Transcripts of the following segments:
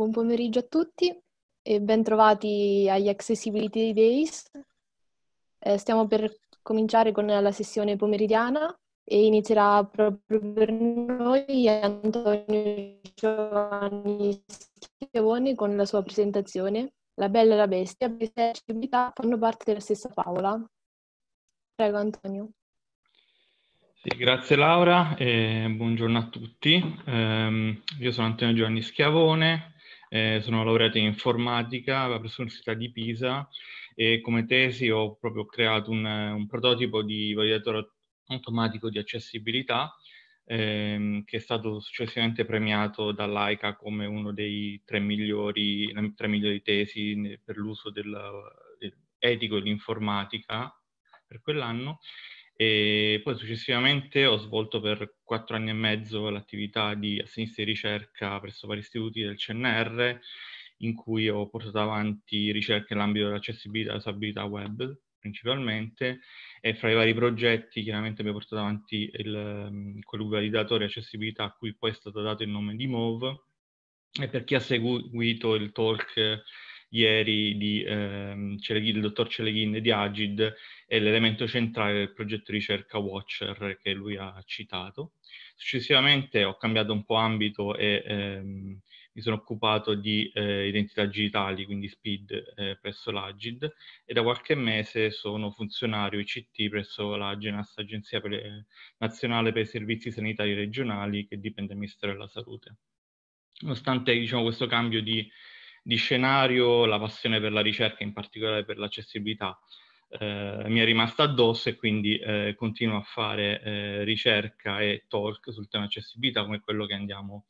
Buon pomeriggio a tutti e bentrovati agli Accessibility Days. Eh, stiamo per cominciare con la sessione pomeridiana e inizierà proprio per noi Antonio Giovanni Schiavone con la sua presentazione La Bella e la Bestia, bestia e l'accessibilità fanno parte della stessa favola. Prego Antonio. Sì, grazie Laura e buongiorno a tutti. Eh, io sono Antonio Giovanni Schiavone, eh, sono laureato in informatica presso l'Università di Pisa e come tesi ho proprio creato un, un prototipo di validatore automatico di accessibilità ehm, che è stato successivamente premiato dall'AICA come uno dei tre migliori, tre migliori tesi per l'uso del, del etico dell'informatica per quell'anno e poi successivamente ho svolto per quattro anni e mezzo l'attività di assinista di ricerca presso vari istituti del CNR in cui ho portato avanti ricerche nell'ambito dell'accessibilità e usabilità web principalmente e fra i vari progetti chiaramente abbiamo portato avanti il, quel validatore accessibilità a cui poi è stato dato il nome di MOV e per chi ha seguito il talk ieri di, ehm, il dottor Celeghin di Agid è l'elemento centrale del progetto di ricerca Watcher che lui ha citato. Successivamente ho cambiato un po' ambito e ehm, mi sono occupato di eh, identità digitali, quindi SPID, eh, presso l'Agid e da qualche mese sono funzionario ICT presso l'Agenas, Agenzia per le, eh, Nazionale per i Servizi Sanitari Regionali che dipende dal Ministero della Salute. Nonostante diciamo, questo cambio di di scenario la passione per la ricerca, in particolare per l'accessibilità, eh, mi è rimasta addosso e quindi eh, continuo a fare eh, ricerca e talk sul tema accessibilità come quello che andiamo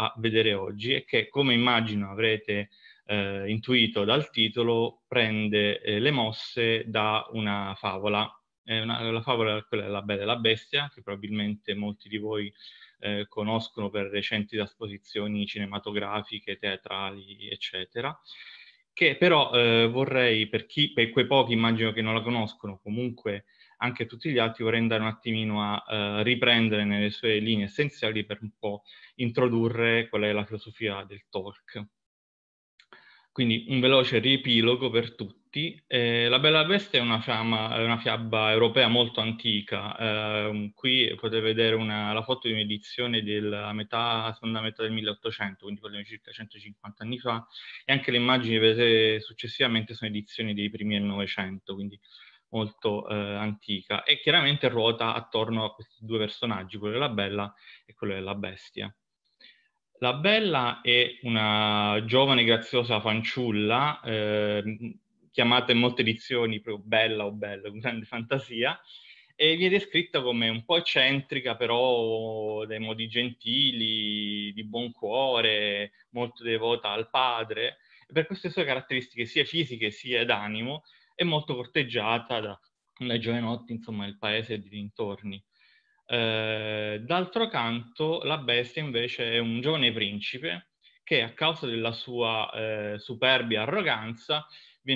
a vedere oggi e che come immagino avrete eh, intuito dal titolo prende eh, le mosse da una favola, una, la favola è quella della Bella e la Bestia che probabilmente molti di voi eh, conoscono per recenti trasposizioni cinematografiche, teatrali, eccetera, che però eh, vorrei, per, chi, per quei pochi immagino che non la conoscono, comunque anche tutti gli altri, vorrei andare un attimino a eh, riprendere nelle sue linee essenziali per un po' introdurre qual è la filosofia del talk. Quindi un veloce riepilogo per tutti tutti. Eh, la Bella Bestia è una, fiamma, una, fiaba europea molto antica. Eh, um, qui potete vedere una, la foto di un'edizione della metà, seconda metà del 1800, quindi parliamo di circa 150 anni fa, e anche le immagini che vedete successivamente sono edizioni dei primi del Novecento, quindi molto eh, antica. E chiaramente ruota attorno a questi due personaggi, quello della Bella e quello della Bestia. La Bella è una giovane e graziosa fanciulla, eh, chiamata in molte edizioni proprio bella o bella, con grande fantasia, e viene descritta come un po' eccentrica, però dai modi gentili, di buon cuore, molto devota al padre. Per queste sue caratteristiche sia fisiche sia d'animo, è molto corteggiata da, dai giovanotti, insomma, il paese e di dintorni. Eh, d'altro canto, la bestia invece è un giovane principe che a causa della sua eh, superbia arroganza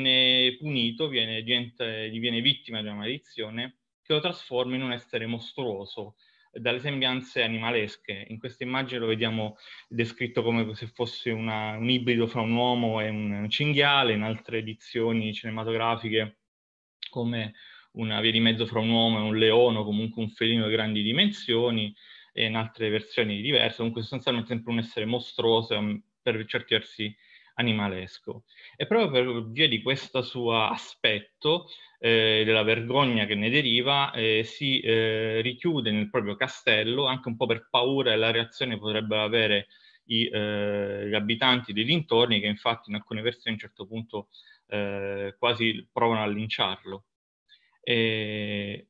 viene punito, viene, diventa, diviene vittima di una maledizione che lo trasforma in un essere mostruoso, dalle sembianze animalesche. In questa immagine lo vediamo descritto come se fosse una, un ibrido fra un uomo e un cinghiale, in altre edizioni cinematografiche come una via di mezzo fra un uomo e un leone o comunque un felino di grandi dimensioni e in altre versioni diverse, comunque sostanzialmente sempre un essere mostruoso mm, per certi versi animalesco. E proprio per via di questo suo aspetto, eh, della vergogna che ne deriva, eh, si eh, richiude nel proprio castello, anche un po' per paura della reazione che potrebbero avere i, eh, gli abitanti dei dintorni, che infatti in alcune versioni a un certo punto eh, quasi provano a linciarlo. E,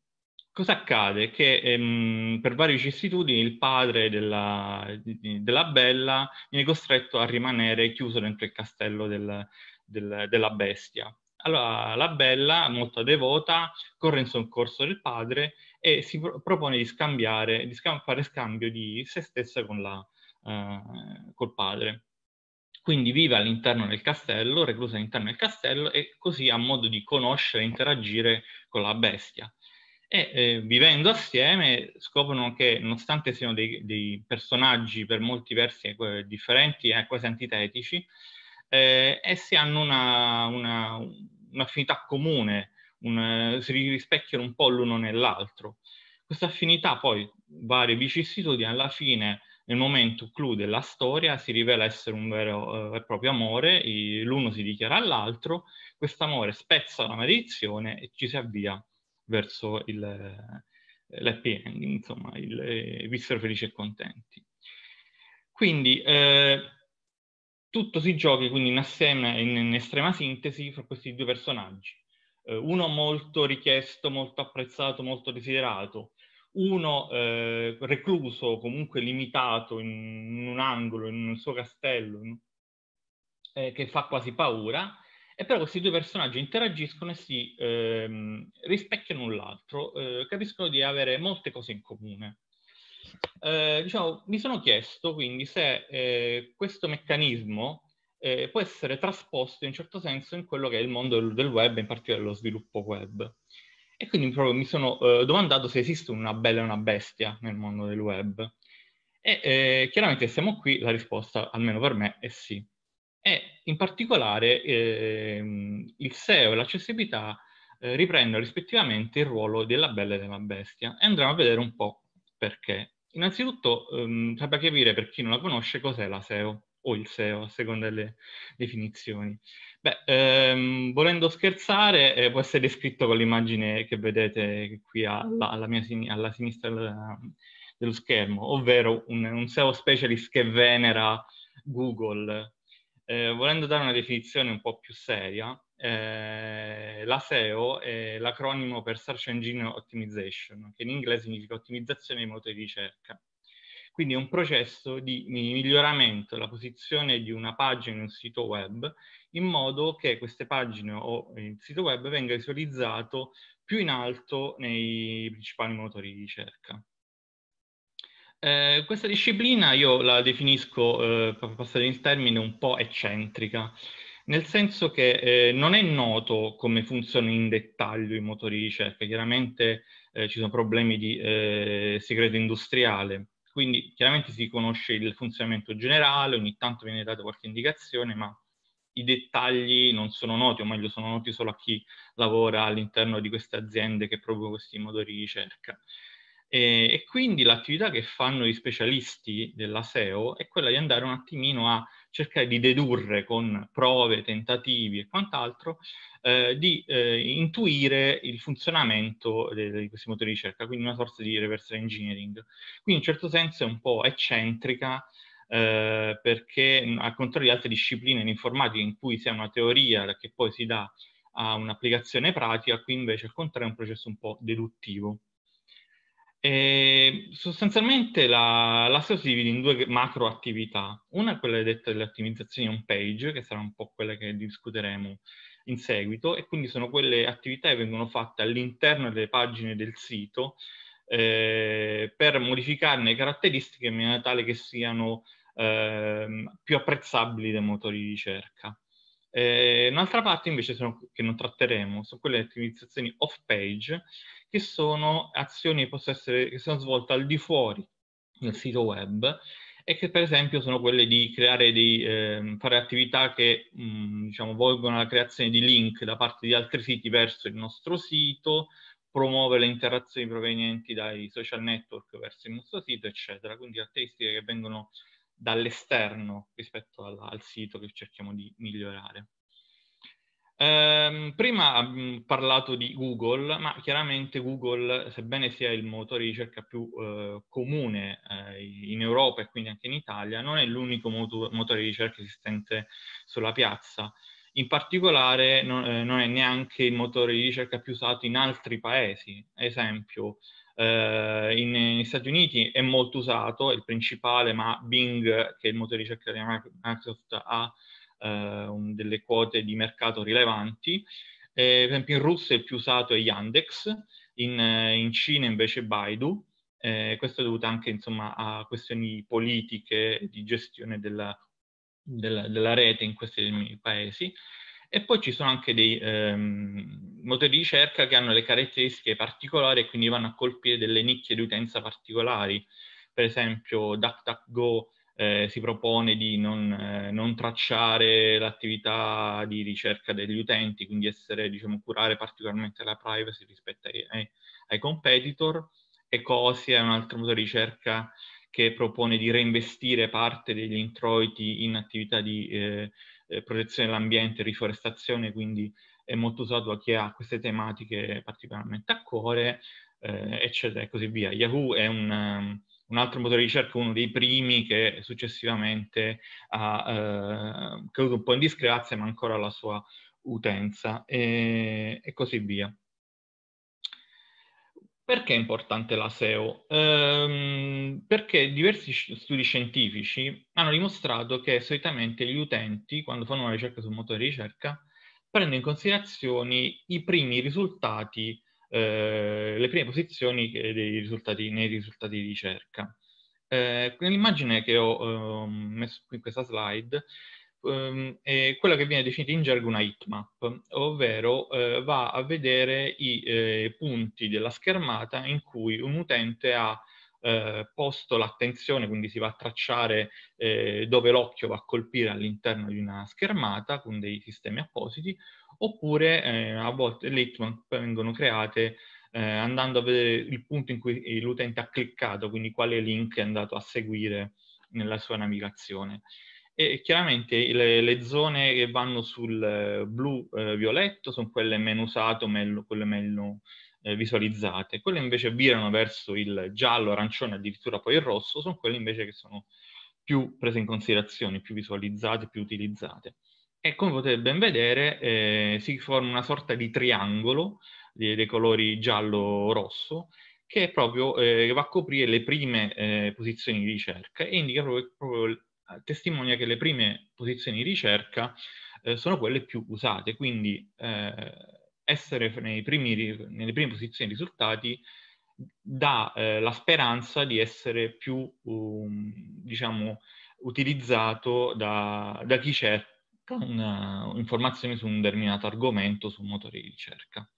cosa accade? Che ehm, per varie vicissitudini il padre della, della, Bella viene costretto a rimanere chiuso dentro il castello del, del, della bestia. Allora la Bella, molto devota, corre in soccorso del padre e si pro- propone di, scambiare, di scam- fare scambio di se stessa con la, eh, col padre. Quindi vive all'interno del castello, reclusa all'interno del castello e così ha modo di conoscere e interagire con la bestia e eh, vivendo assieme scoprono che nonostante siano dei, dei personaggi per molti versi eh, differenti e eh, quasi antitetici, eh, essi hanno un'affinità una, un comune, un, eh, si rispecchiano un po' l'uno nell'altro. Questa affinità poi, varie vicissitudini, alla fine, nel momento clou della storia, si rivela essere un vero eh, e proprio amore, l'uno si dichiara all'altro, quest'amore spezza la maledizione e ci si avvia verso il, l'happy ending, insomma, il, eh, vissero felici e contenti. Quindi eh, tutto si gioca quindi in, assieme, in, in, estrema sintesi fra questi due personaggi. Eh, uno molto richiesto, molto apprezzato, molto desiderato, uno eh, recluso, comunque limitato in, in, un angolo, in un suo castello, eh, che fa quasi paura, e però questi due personaggi interagiscono e si ehm, rispecchiano l'un l'altro, eh, capiscono di avere molte cose in comune. Eh, diciamo, mi sono chiesto quindi se eh, questo meccanismo eh, può essere trasposto in un certo senso in quello che è il mondo del, del web, in particolare lo sviluppo web. E quindi mi sono eh, domandato se esiste una bella e una bestia nel mondo del web. E eh, chiaramente siamo qui, la risposta, almeno per me, è sì e in particolare ehm, il SEO e l'accessibilità eh, riprendono rispettivamente il ruolo della bella e della bestia e andremo a vedere un po' perché. Innanzitutto ehm, capire per chi non la conosce cos'è la SEO o il SEO a seconda delle definizioni. Beh, ehm, volendo scherzare eh, può essere descritto con l'immagine che vedete qui alla, alla, mia sin alla sinistra della, dello schermo, ovvero un, un SEO specialist che venera Google eh, volendo dare una definizione un po' più seria, eh, la SEO è l'acronimo per Search Engine Optimization, che in inglese significa ottimizzazione dei motori di ricerca. Quindi è un processo di miglioramento della posizione di una pagina in un sito web in modo che queste pagine o il sito web venga visualizzato più in alto nei principali motori di ricerca. Eh, questa disciplina io la definisco, eh, passare in termine, un po' eccentrica, nel senso che eh, non è noto come funzionano in dettaglio i motori di ricerca, chiaramente eh, ci sono problemi di eh, segreto industriale, quindi chiaramente si conosce il funzionamento generale, ogni tanto viene data qualche indicazione, ma i dettagli non sono noti, o meglio sono noti solo a chi lavora all'interno di queste aziende che producono questi motori di ricerca. E, eh, e quindi l'attività che fanno gli specialisti della SEO è quella di andare un attimino a cercare di dedurre con prove, tentativi e quant'altro, eh, di eh, intuire il funzionamento di questi motori di ricerca, quindi una sorta di reverse engineering. Quindi in un certo senso è un po' eccentrica, eh, perché al contrario di altre discipline in informatica in cui si ha una teoria che poi si dà a un'applicazione pratica, qui invece al contrario è un processo un po' deduttivo. E ehm, sostanzialmente la, la SEO si divide in due macro attività. Una è quella detta delle ottimizzazioni on page, che sarà un po' quella che discuteremo in seguito, e quindi sono quelle attività che vengono fatte all'interno delle pagine del sito eh, per modificarne le caratteristiche in maniera tale che siano eh, più apprezzabili dai motori di ricerca. Eh, un'altra parte invece sono, che non tratteremo sono quelle ottimizzazioni off page che sono azioni che, possono essere, che sono svolte al di fuori del sito web e che per esempio sono quelle di creare dei, eh, fare attività che mh, mm, diciamo, volgono alla creazione di link da parte di altri siti verso il nostro sito, promuovere le interazioni provenienti dai social network verso il nostro sito, eccetera. Quindi caratteristiche che vengono dall'esterno rispetto alla, al sito che cerchiamo di migliorare. Ehm, prima abbiamo parlato di Google, ma chiaramente Google, sebbene sia il motore di ricerca più eh, comune eh, in Europa e quindi anche in Italia, non è l'unico moto- motore di ricerca esistente sulla piazza. In particolare non, eh, non, è neanche il motore di ricerca più usato in altri paesi. esempio, eh, in, negli Stati Uniti è molto usato, è il principale, ma Bing, che è il motore di ricerca di Microsoft, ha eh, delle quote di mercato rilevanti. Eh, per esempio in Russia il più usato è Yandex, in, eh, in Cina invece Baidu, eh, questo è dovuto anche insomma, a questioni politiche di gestione della, della, della rete in questi paesi. E poi ci sono anche dei ehm, motori di ricerca che hanno le caratteristiche particolari e quindi vanno a colpire delle nicchie di utenza particolari. Per esempio DuckDuckGo eh, si propone di non, eh, non, tracciare l'attività di ricerca degli utenti, quindi essere, diciamo, curare particolarmente la privacy rispetto ai, ai, ai competitor. Ecosia è un altro motore di ricerca che propone di reinvestire parte degli introiti in attività di eh, eh, protezione dell'ambiente e riforestazione, quindi è molto usato a chi ha queste tematiche particolarmente a cuore, eh, eccetera, e così via. Yahoo è un ehm, un altro motore di ricerca, uno dei primi che successivamente ha eh, caduto un po' in disgrazia, ma ancora la sua utenza e, e così via. Perché è importante la SEO? Ehm, perché diversi studi scientifici hanno dimostrato che solitamente gli utenti, quando fanno una ricerca sul motore di ricerca, prendono in considerazione i primi risultati eh, le prime posizioni risultati, nei risultati di ricerca. Eh, l'immagine che ho eh, messo qui in questa slide ehm, è quella che viene definita in gergo una heatmap, ovvero eh, va a vedere i eh, punti della schermata in cui un utente ha eh, posto l'attenzione, quindi si va a tracciare eh, dove l'occhio va a colpire all'interno di una schermata con dei sistemi appositi, oppure eh, a volte le hitmap vengono create eh, andando a vedere il punto in cui l'utente ha cliccato, quindi quale link è andato a seguire nella sua navigazione. E chiaramente le, le zone che vanno sul eh, blu-violetto eh, sono quelle meno usate, quelle meno eh, visualizzate. Quelle invece virano verso il giallo, arancione, addirittura poi il rosso, sono quelle invece che sono più prese in considerazione, più visualizzate, più utilizzate. E come potete ben vedere eh, si forma una sorta di triangolo dei, dei colori giallo-rosso che proprio eh, va a coprire le prime eh, posizioni di ricerca e indica proprio, proprio, eh, testimonia che le prime posizioni di ricerca eh, sono quelle più usate, quindi eh, essere primi, nelle prime posizioni di risultati dà eh, la speranza di essere più, um, diciamo, utilizzato da, da chi cerca uh, informazioni su un determinato argomento, su un motore di ricerca.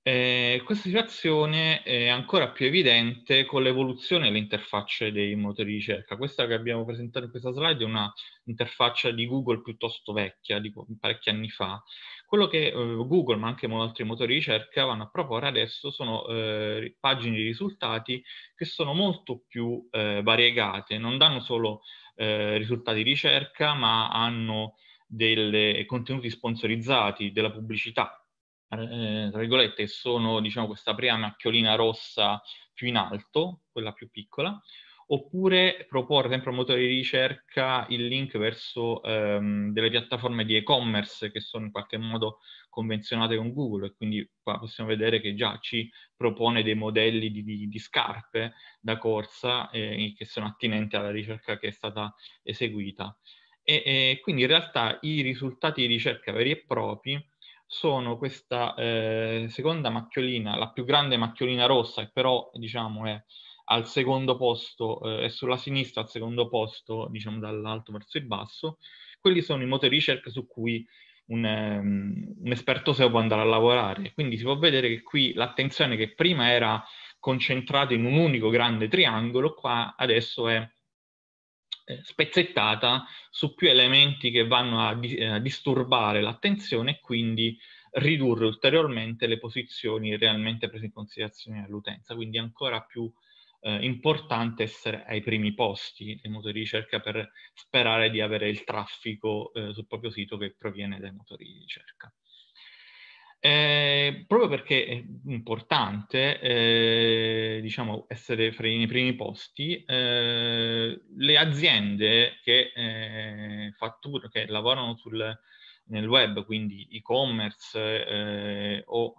Eh, questa situazione è ancora più evidente con l'evoluzione delle interfacce dei motori di ricerca. Questa che abbiamo presentato in questa slide è una interfaccia di Google piuttosto vecchia, di parecchi anni fa, quello che eh, Google, ma anche molti motori di ricerca, vanno a proporre adesso sono eh, pagine di risultati che sono molto più eh, variegate, non danno solo risultati di ricerca, ma hanno dei contenuti sponsorizzati, della pubblicità, eh, tra virgolette, sono diciamo, questa prima macchiolina rossa più in alto, quella più piccola, oppure proporre sempre al motore di ricerca il link verso ehm, delle piattaforme di e-commerce che sono in qualche modo convenzionate con Google e quindi qua possiamo vedere che già ci propone dei modelli di, di, di scarpe da corsa eh, che sono attinenti alla ricerca che è stata eseguita. E, e quindi in realtà i risultati di ricerca veri e propri sono questa eh, seconda macchiolina, la più grande macchiolina rossa, che però diciamo è al secondo posto eh, e sulla sinistra al secondo posto, diciamo dall'alto verso il basso, quelli sono i motori ricerca su cui un, um, un esperto SEO può andare a lavorare. Quindi si può vedere che qui l'attenzione che prima era concentrata in un unico grande triangolo, qua adesso è eh, spezzettata su più elementi che vanno a, di- eh, a disturbare l'attenzione e quindi ridurre ulteriormente le posizioni realmente prese in considerazione dall'utenza, quindi ancora più eh, importante essere ai primi posti dei motori di ricerca per sperare di avere il traffico eh, sul proprio sito che proviene dai motori di ricerca. Eh, proprio perché è importante eh, diciamo, essere fra i primi posti, eh, le aziende che, eh, fattura, che lavorano sul, nel web, quindi e-commerce eh, o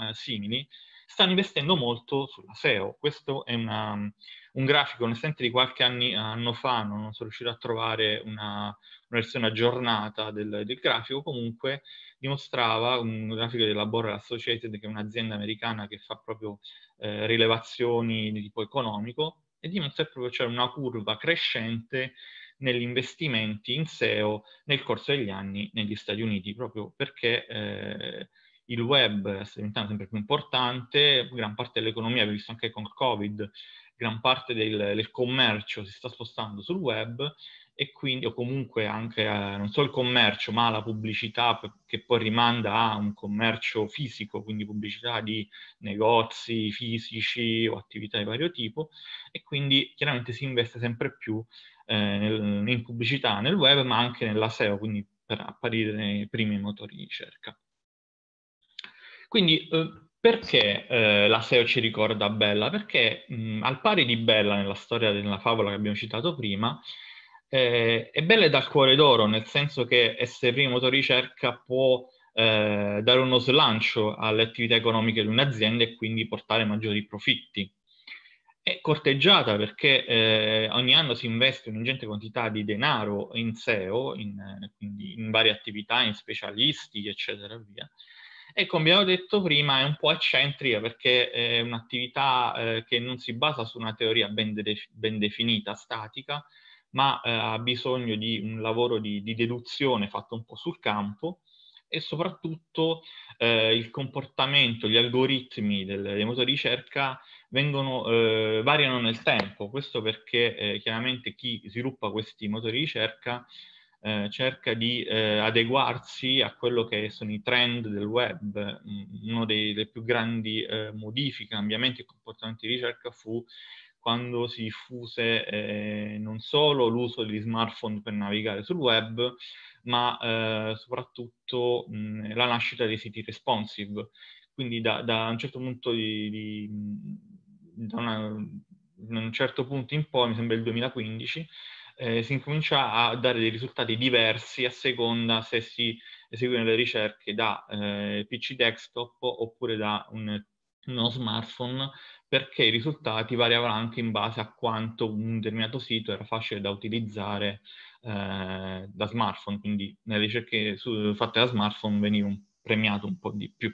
eh, simili, stanno investendo molto sulla SEO. Questo è una, un grafico, onestamente, di qualche anni, anno fa, non sono riuscito a trovare una, una versione aggiornata del, del, grafico, comunque dimostrava un grafico della Borrell Associated, che è un'azienda americana che fa proprio eh, rilevazioni di tipo economico, e dimostra proprio c'è c'è una curva crescente negli investimenti in SEO nel corso degli anni negli Stati Uniti, proprio perché... Eh, il web sta diventando sempre più importante, gran parte dell'economia, abbiamo visto anche con il Covid, gran parte del, del, commercio si sta spostando sul web e quindi o comunque anche eh, non solo il commercio ma la pubblicità che poi rimanda a un commercio fisico, quindi pubblicità di negozi fisici o attività di vario tipo e quindi chiaramente si investe sempre più eh, nel, in pubblicità nel web ma anche nella SEO, quindi per apparire nei primi motori di ricerca. Quindi eh, perché eh, la SEO ci ricorda Bella? Perché mh, mm, al pari di Bella nella storia della favola che abbiamo citato prima, eh, è Bella dal cuore d'oro, nel senso che essere primo motore ricerca può eh, dare uno slancio alle attività economiche di un'azienda e quindi portare maggiori profitti. È corteggiata perché eh, ogni anno si investe un'ingente quantità di denaro in SEO, in, eh, in varie attività, in specialisti, eccetera via e come abbiamo detto prima è un po' eccentrica perché è un'attività eh, che non si basa su una teoria ben, de ben definita, statica, ma eh, ha bisogno di un lavoro di, di, deduzione fatto un po' sul campo e soprattutto eh, il comportamento, gli algoritmi del, dei motori di ricerca vengono, eh, variano nel tempo, questo perché eh, chiaramente chi sviluppa questi motori di ricerca eh, cerca di eh, adeguarsi a quello che sono i trend del web. Mm, una dei più grandi eh, modifiche, cambiamenti e comportamenti di ricerca fu quando si diffuse eh, non solo l'uso degli smartphone per navigare sul web, ma eh, soprattutto mh, mm, la nascita dei siti responsive. Quindi da, da un certo punto di, di mm, da una, un certo punto in poi, mi sembra il 2015, eh, si incomincia a dare dei risultati diversi a seconda se si eseguono le ricerche da eh, PC desktop oppure da un, uno smartphone perché i risultati variavano anche in base a quanto un determinato sito era facile da utilizzare eh, da smartphone, quindi nelle ricerche su, fatte da smartphone veniva un, premiato un po' di più.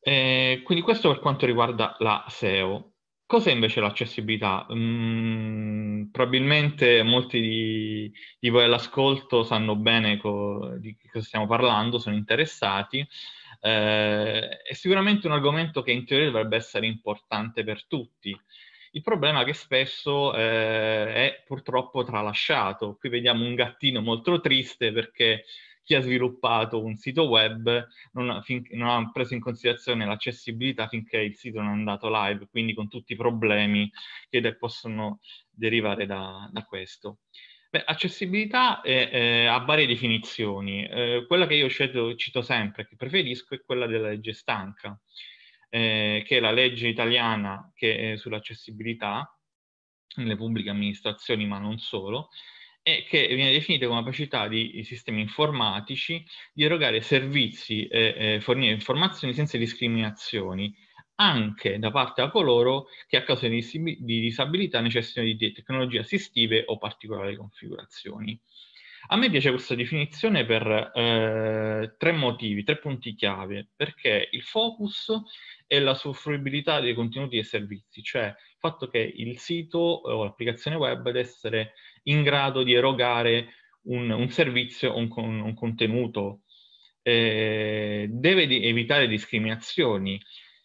Eh, quindi questo per quanto riguarda la SEO. Cos'è invece l'accessibilità? Mm, probabilmente molti di, di, voi all'ascolto sanno bene co- di cosa stiamo parlando, sono interessati. Eh, è sicuramente un argomento che in teoria dovrebbe essere importante per tutti. Il problema è che spesso eh, è purtroppo tralasciato. Qui vediamo un gattino molto triste perché chi ha sviluppato un sito web non ha, fin, non ha preso in considerazione l'accessibilità finché il sito non è andato live, quindi con tutti i problemi che de- possono derivare da, da questo. Beh, accessibilità è, è, ha varie definizioni. Eh, quella che io cito, cito, sempre, che preferisco, è quella della legge stanca, eh, che è la legge italiana sull'accessibilità nelle pubbliche amministrazioni, ma non solo, e che viene definita come capacità di sistemi informatici di erogare servizi e eh, eh, fornire informazioni senza discriminazioni, anche da parte a coloro che a causa di, di disabilità necessitano di tecnologie assistive o particolari configurazioni. A me piace questa definizione per eh, tre motivi, tre punti chiave, perché il focus è la soffribilità dei contenuti e servizi, cioè il fatto che il sito o l'applicazione web deve essere in grado di erogare un, un servizio o un, un, contenuto. Eh, deve di evitare discriminazioni,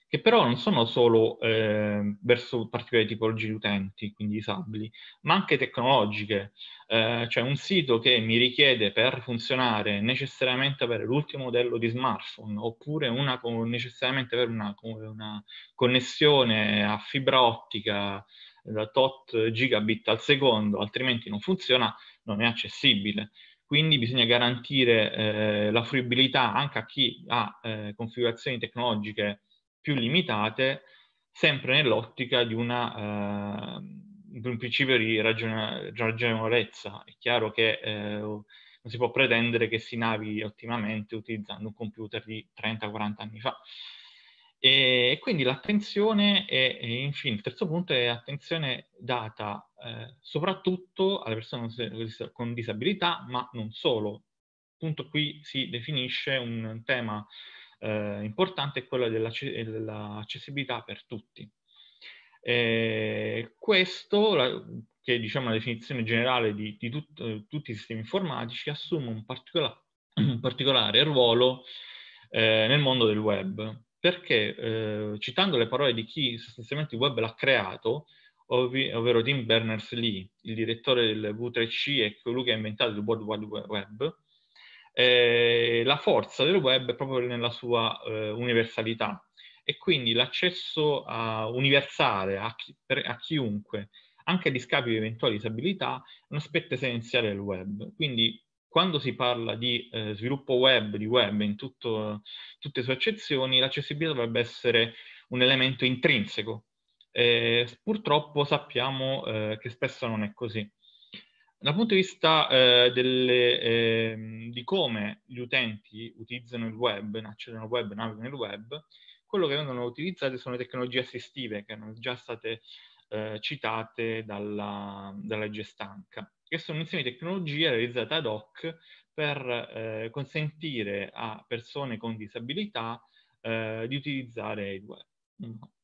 che però non sono solo eh, verso particolari tipologie di utenti, quindi disabili, ma anche tecnologiche. Eh, cioè un sito che mi richiede per funzionare necessariamente avere l'ultimo modello di smartphone, oppure una, necessariamente avere una, una connessione a fibra ottica da tot gigabit al secondo, altrimenti non funziona, non è accessibile. Quindi bisogna garantire eh, la fruibilità anche a chi ha eh, configurazioni tecnologiche più limitate, sempre nell'ottica di, una, eh, di un principio di ragione, ragionevolezza. È chiaro che eh, non si può pretendere che si navi ottimamente utilizzando un computer di 30-40 anni fa. E quindi l'attenzione è, è infine, il terzo punto è attenzione data eh, soprattutto alle persone con disabilità, ma non solo. Appunto qui si definisce un tema eh, importante, quello dell'accessibilità per tutti. Eh, questo, la, che è diciamo, una definizione generale di, di tut, tutti i sistemi informatici, assume un, particola, un particolare ruolo eh, nel mondo del web perché eh, citando le parole di chi sostanzialmente il web l'ha creato, ovvi, ovvero Tim Berners-Lee, il direttore del V3C e colui che ha inventato il World Wide Web, eh, la forza del web è proprio nella sua eh, universalità e quindi l'accesso a, universale a, chi, per, a chiunque, anche a discapito di eventuali disabilità, è un aspetto essenziale del web. Quindi quando si parla di eh, sviluppo web, di web in tutto, tutte le sue accezioni, l'accessibilità dovrebbe essere un elemento intrinseco. Eh, purtroppo sappiamo eh, che spesso non è così. Dal punto di vista eh, delle, ehm, di come gli utenti utilizzano il web, accedono al web, navigano il web, quello che vengono utilizzate sono le tecnologie assistive che erano già state eh, citate dalla, dalla G stanca che sono insieme di tecnologie realizzate ad hoc per eh, consentire a persone con disabilità eh, di utilizzare il web.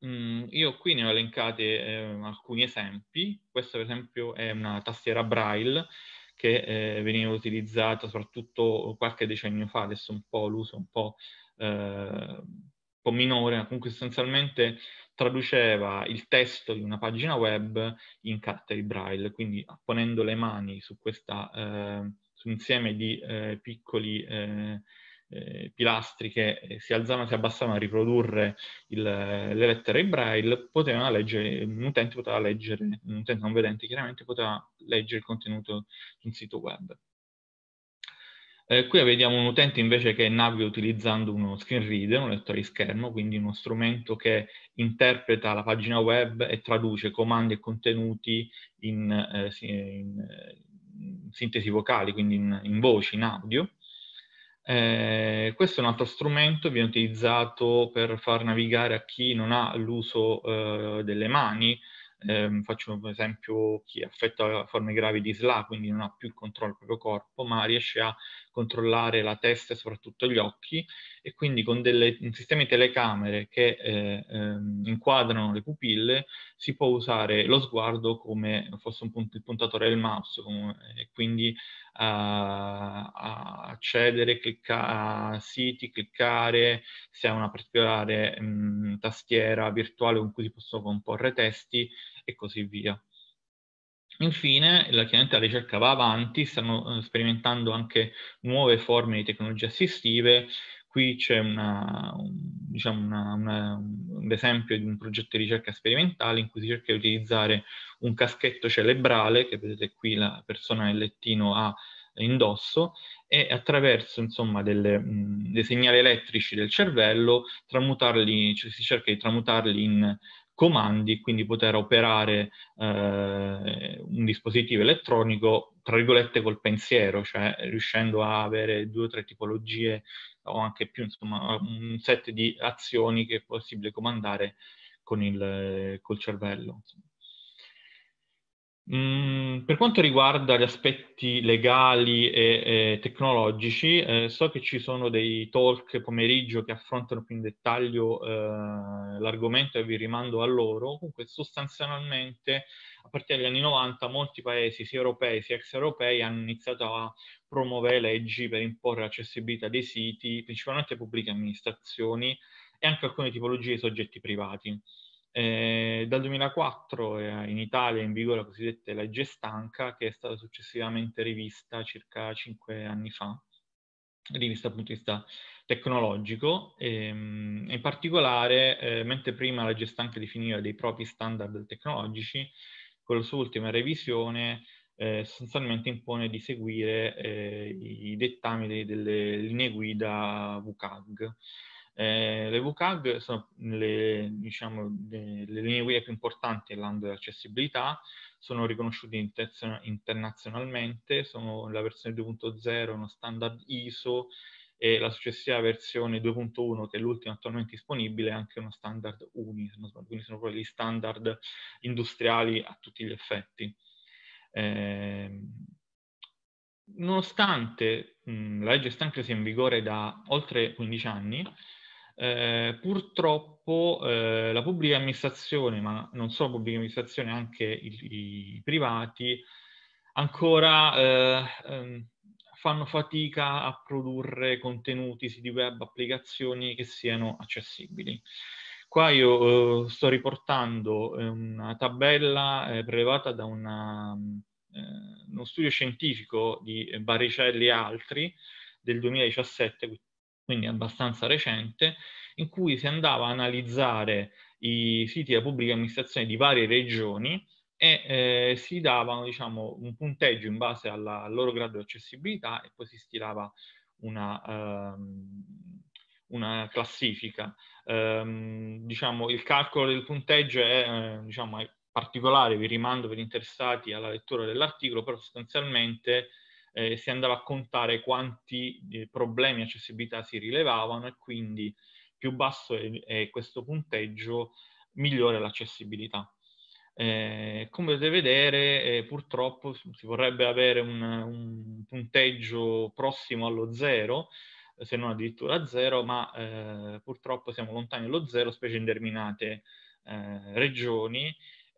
Mm, io qui ne ho elencate eh, alcuni esempi, questo per esempio è una tastiera braille che eh, veniva utilizzata soprattutto qualche decennio fa, adesso un po' l'uso un po' eh, un po' minore, ma comunque sostanzialmente traduceva il testo di una pagina web in caratteri braille, quindi ponendo le mani su, questo eh, insieme di eh, piccoli eh, eh pilastri che eh, si alzavano e si abbassavano a riprodurre il, le lettere braille, leggere, un utente poteva leggere, un utente non vedente chiaramente poteva leggere il contenuto di un sito web. Eh, qui vediamo un utente invece che naviga utilizzando uno screen reader, un lettore di schermo, quindi uno strumento che interpreta la pagina web e traduce comandi e contenuti in, eh, in, in eh, sintesi vocali, quindi in, in voci, in audio. Eh, questo è un altro strumento, viene utilizzato per far navigare a chi non ha l'uso eh, delle mani, eh, faccio un esempio chi è affetto da forme gravi di SLA, quindi non ha più il controllo del proprio corpo, ma riesce a controllare la testa e soprattutto gli occhi e quindi con delle, un sistema di telecamere che eh, ehm, inquadrano le pupille si può usare lo sguardo come fosse un punt- il puntatore del mouse come, e quindi a, accedere, clicca- a siti, cliccare, se ha una particolare mh, tastiera virtuale con cui si possono comporre testi e così via. Infine, la, chiaramente la ricerca va avanti, stanno eh, sperimentando anche nuove forme di tecnologie assistive. Qui c'è un, diciamo un esempio di un progetto di ricerca sperimentale in cui si cerca di utilizzare un caschetto cerebrale, che vedete qui la persona nel lettino ha indosso, e attraverso insomma, delle, mh, dei segnali elettrici del cervello tramutarli, cioè si cerca di tramutarli in comandi, quindi poter operare eh, un dispositivo elettronico, tra virgolette, col pensiero, cioè riuscendo a avere due o tre tipologie o anche più, insomma, un set di azioni che è possibile comandare con il, col cervello. Insomma. Mm, per quanto riguarda gli aspetti legali e, e tecnologici, eh, so che ci sono dei talk pomeriggio che affrontano più in dettaglio eh, l'argomento e vi rimando a loro. Comunque, sostanzialmente, a partire dagli anni 90, molti paesi, sia europei sia ex europei, hanno iniziato a promuovere leggi per imporre l'accessibilità dei siti, principalmente pubbliche amministrazioni e anche alcune tipologie di soggetti privati. Eh, dal 2004 eh, in Italia è in vigore la cosiddetta legge stanca che è stata successivamente rivista circa cinque anni fa, rivista dal punto di vista tecnologico. Ehm, in particolare, eh, mentre prima la legge stanca definiva dei propri standard tecnologici, con la sua ultima revisione eh, sostanzialmente impone di seguire eh, i dettami delle, delle linee guida VCAG. Eh, le WCAG sono le, diciamo, le, linee guida più importanti nell'ambito dell'accessibilità, sono riconosciute internazionalmente, sono la versione 2.0, uno standard ISO e la successiva versione 2.1, che è l'ultima attualmente disponibile, è anche uno standard UNI, quindi sono proprio gli standard industriali a tutti gli effetti. Eh, nonostante mh, la legge stanca sia in vigore da oltre 15 anni, eh, purtroppo eh, la pubblica amministrazione, ma non solo la pubblica amministrazione, anche i, i privati, ancora eh, ehm, fanno fatica a produrre contenuti, siti web, applicazioni che siano accessibili. Qua io eh, sto riportando eh, una tabella eh, prelevata da una, uno studio scientifico di Baricelli e altri del 2017, quindi abbastanza recente, in cui si andava a analizzare i siti della pubblica amministrazione di varie regioni e eh, si davano diciamo, un punteggio in base alla, al loro grado di accessibilità e poi si stilava una, ehm, una classifica. Ehm, diciamo, il calcolo del punteggio è, eh, diciamo, è particolare, vi rimando per interessati alla lettura dell'articolo, però sostanzialmente eh, si andava a contare quanti eh, problemi di accessibilità si rilevavano e quindi più basso è, è questo punteggio, migliore l'accessibilità. Eh, come potete vedere, eh, purtroppo si vorrebbe avere un, un, punteggio prossimo allo zero, eh, se non addirittura zero, ma eh, purtroppo siamo lontani dallo zero, specie in determinate regioni,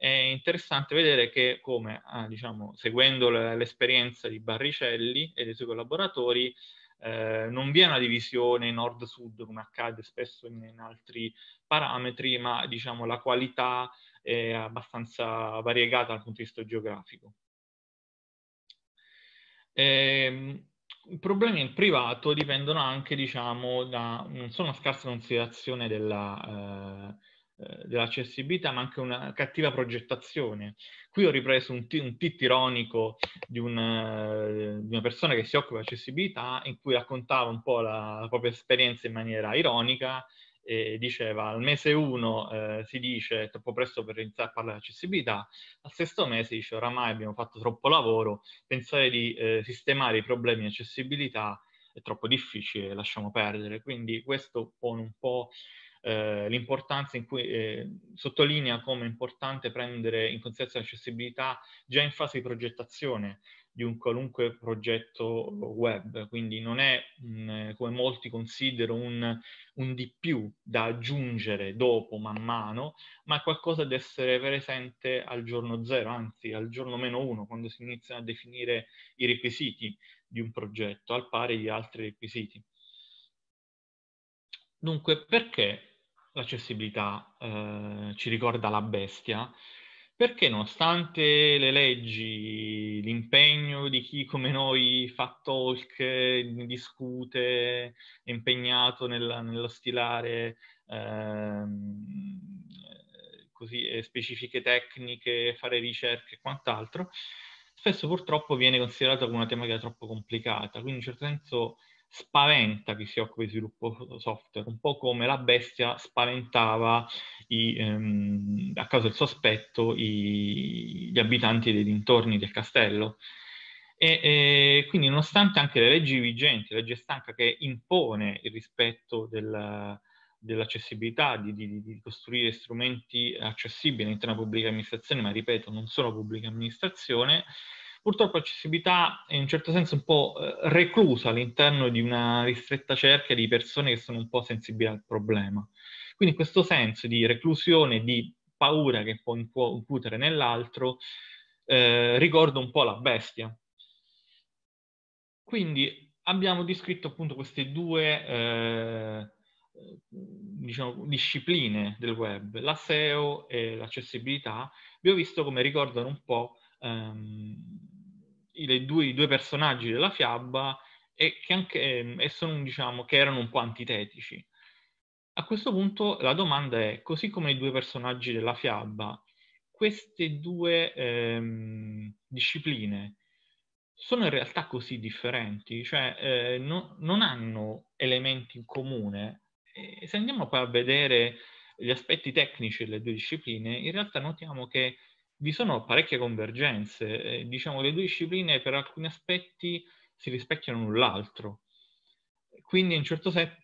è interessante vedere che come, ah, diciamo, seguendo l'esperienza di Barricelli e dei suoi collaboratori, eh, non vi è una divisione nord-sud come accade spesso in, in altri parametri, ma diciamo, la qualità è abbastanza variegata dal punto di vista geografico. i ehm, problemi nel privato dipendono anche, diciamo, da non solo una scarsa considerazione della... Eh, eh, dell'accessibilità, ma anche una cattiva progettazione. Qui ho ripreso un, t- un tit ironico di, un, eh, di, una persona che si occupa di accessibilità, in cui raccontava un po' la, la propria esperienza in maniera ironica e diceva al mese 1 eh, si dice troppo presto per iniziare a parlare di accessibilità, al sesto mese dice oramai abbiamo fatto troppo lavoro, pensare di eh, sistemare i problemi di accessibilità è troppo difficile, lasciamo perdere. Quindi questo pone un po' eh, l'importanza in cui eh, sottolinea come è importante prendere in considerazione l'accessibilità già in fase di progettazione di un qualunque progetto web, quindi non è mh, come molti considerano un, un, di più da aggiungere dopo man mano, ma qualcosa da essere presente al giorno zero, anzi al giorno meno uno, quando si iniziano a definire i requisiti di un progetto, al pari di altri requisiti. Dunque, perché l'accessibilità eh, ci ricorda la bestia, perché nonostante le leggi, l'impegno di chi come noi fa talk, discute, è impegnato nel, nello stilare ehm, eh, così, specifiche tecniche, fare ricerche e quant'altro, spesso purtroppo viene considerata come una tematica troppo complicata, quindi in un certo senso spaventa chi si occupa di sviluppo software, un po' come la bestia spaventava i, ehm, a causa del sospetto i, gli abitanti dei dintorni del castello. E, e, quindi nonostante anche le leggi vigenti, la legge stanca che impone il rispetto del, dell'accessibilità, di, di, di, costruire strumenti accessibili all'interno della pubblica amministrazione, ma ripeto, non solo pubblica amministrazione, Purtroppo l'accessibilità è in un certo senso un po' eh, reclusa all'interno di una ristretta cerchia di persone che sono un po' sensibili al problema. Quindi questo senso di reclusione, di paura che può incutere nell'altro, eh, ricorda un po' la bestia. Quindi abbiamo descritto appunto queste due eh, diciamo, discipline del web, la SEO e l'accessibilità, vi ho visto come ricordano un po' ehm, i, due, i due personaggi della fiaba e che, anche, ehm, e sono, diciamo, che erano un po' antitetici. A questo punto la domanda è, così come i due personaggi della fiaba, queste due ehm, discipline sono in realtà così differenti, cioè eh, no, non hanno elementi in comune. E se andiamo poi a vedere gli aspetti tecnici delle due discipline, in realtà notiamo che vi sono parecchie convergenze. Eh, diciamo, le due discipline per alcuni aspetti si rispecchiano l'un l'altro. Quindi in un certo senso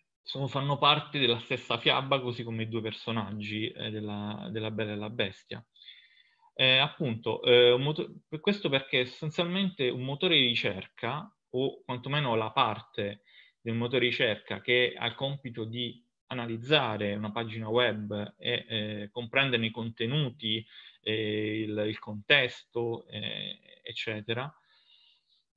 fanno parte della stessa fiaba, così come i due personaggi eh, della, della, Bella e la Bestia. Eh, appunto, eh, moto- questo perché essenzialmente un motore di ricerca, o quantomeno la parte del motore di ricerca che ha il compito di analizzare una pagina web e eh, comprenderne i contenuti, eh, il, il, contesto, eh, eccetera.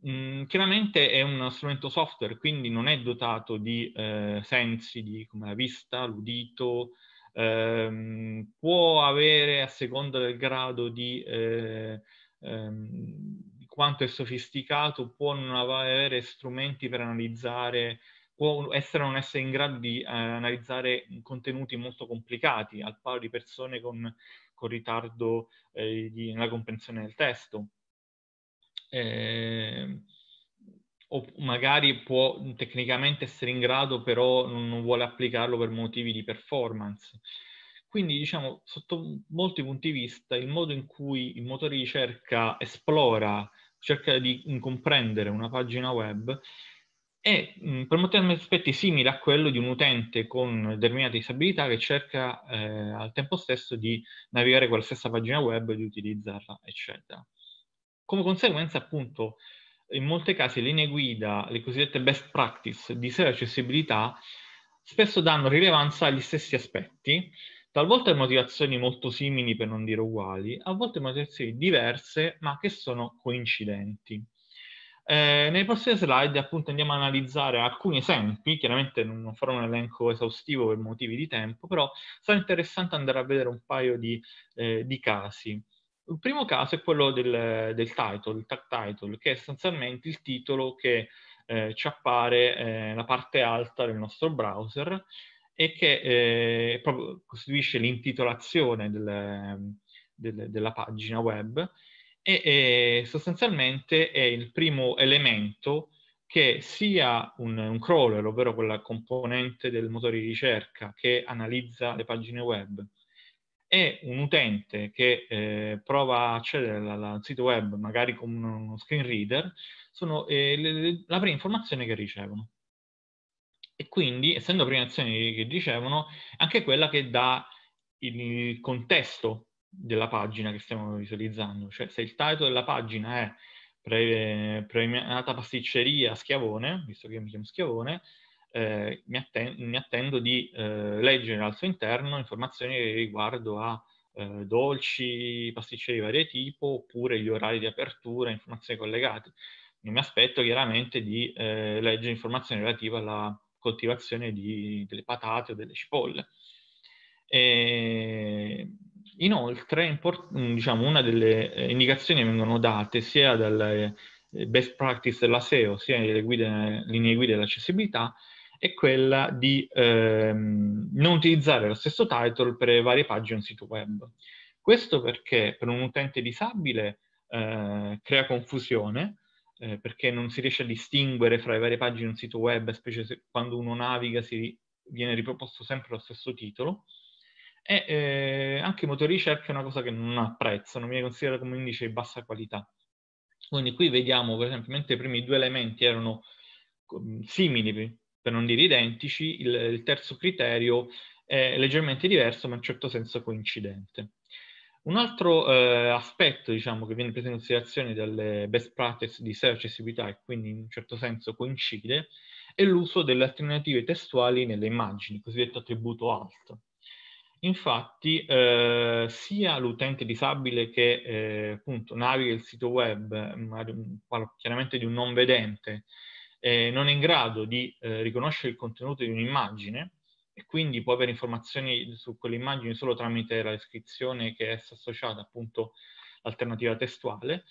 Mm, chiaramente è un strumento software, quindi non è dotato di eh, sensi di, come la vista, l'udito, ehm, può avere a seconda del grado di eh, ehm, quanto è sofisticato, può non avere strumenti per analizzare, può essere o non essere in grado di eh, analizzare contenuti molto complicati, al pari di persone con con ritardo eh, di, nella comprensione del testo. Eh, o magari può tecnicamente essere in grado, però non vuole applicarlo per motivi di performance. Quindi, diciamo, sotto molti punti di vista, il modo in cui il motore di ricerca esplora, cerca di comprendere una pagina web, e mh, mm, permettendo aspetti simili a quello di un utente con determinate disabilità che cerca eh, al tempo stesso di navigare quella stessa pagina web, di utilizzarla, eccetera. Come conseguenza, appunto, in molti casi le linee guida, le cosiddette best practice di seria accessibilità, spesso danno rilevanza agli stessi aspetti, talvolta motivazioni molto simili per non dire uguali, a volte motivazioni diverse ma che sono coincidenti. Eh, nelle prossime slide appunto andiamo a analizzare alcuni esempi, chiaramente non farò un elenco esaustivo per motivi di tempo, però sarà interessante andare a vedere un paio di, eh, di casi. Il primo caso è quello del, del title, il tag title, che è sostanzialmente il titolo che eh, ci appare nella eh, parte alta del nostro browser e che eh, proprio costituisce l'intitolazione del, del, della pagina web e, e sostanzialmente è il primo elemento che sia un, un crawler, ovvero quella componente del motore di ricerca che analizza le pagine web, e un utente che eh, prova a accedere al sito web, magari con uno screen reader, sono eh, le, le, la prima informazione che ricevono. E quindi, essendo prime azioni che ricevono, anche quella che dà il contesto della pagina che stiamo visualizzando. Cioè se il titolo della pagina è pre- premiata pasticceria Schiavone, visto che io mi chiamo Schiavone, eh, mi, atten- mi, attendo di eh, leggere al suo interno informazioni riguardo a eh, dolci, pasticceri di vario tipo, oppure gli orari di apertura, informazioni collegate. Non mi aspetto chiaramente di eh, leggere informazioni relative alla coltivazione di, delle patate o delle cipolle. E Inoltre, import- mm, diciamo, una delle eh, indicazioni che vengono date sia dalle eh, best practice della SEO, sia dalle guide, linee guida dell'accessibilità, è quella di ehm, non utilizzare lo stesso title per le varie pagine di un sito web. Questo perché per un utente disabile eh, crea confusione, eh, perché non si riesce a distinguere fra le varie pagine di un sito web, specie se, quando uno naviga si viene riproposto sempre lo stesso titolo, e eh, anche i motori di ricerca è una cosa che non ha non viene considerata come indice di bassa qualità. Quindi qui vediamo, per esempio, mentre i primi due elementi erano simili, per non dire identici, il, il terzo criterio è leggermente diverso, ma in un certo senso coincidente. Un altro eh, aspetto diciamo, che viene preso in considerazione dalle best practice di search accessibilità e quindi in un certo senso coincide è l'uso delle alternative testuali nelle immagini, cosiddetto attributo alt. Infatti eh, sia l'utente disabile che eh, appunto naviga il sito web, parlo mm, chiaramente di un non vedente, eh, non è in grado di eh, riconoscere il contenuto di un'immagine e quindi può avere informazioni su quell'immagine solo tramite la descrizione che è associata appunto all'alternativa testuale,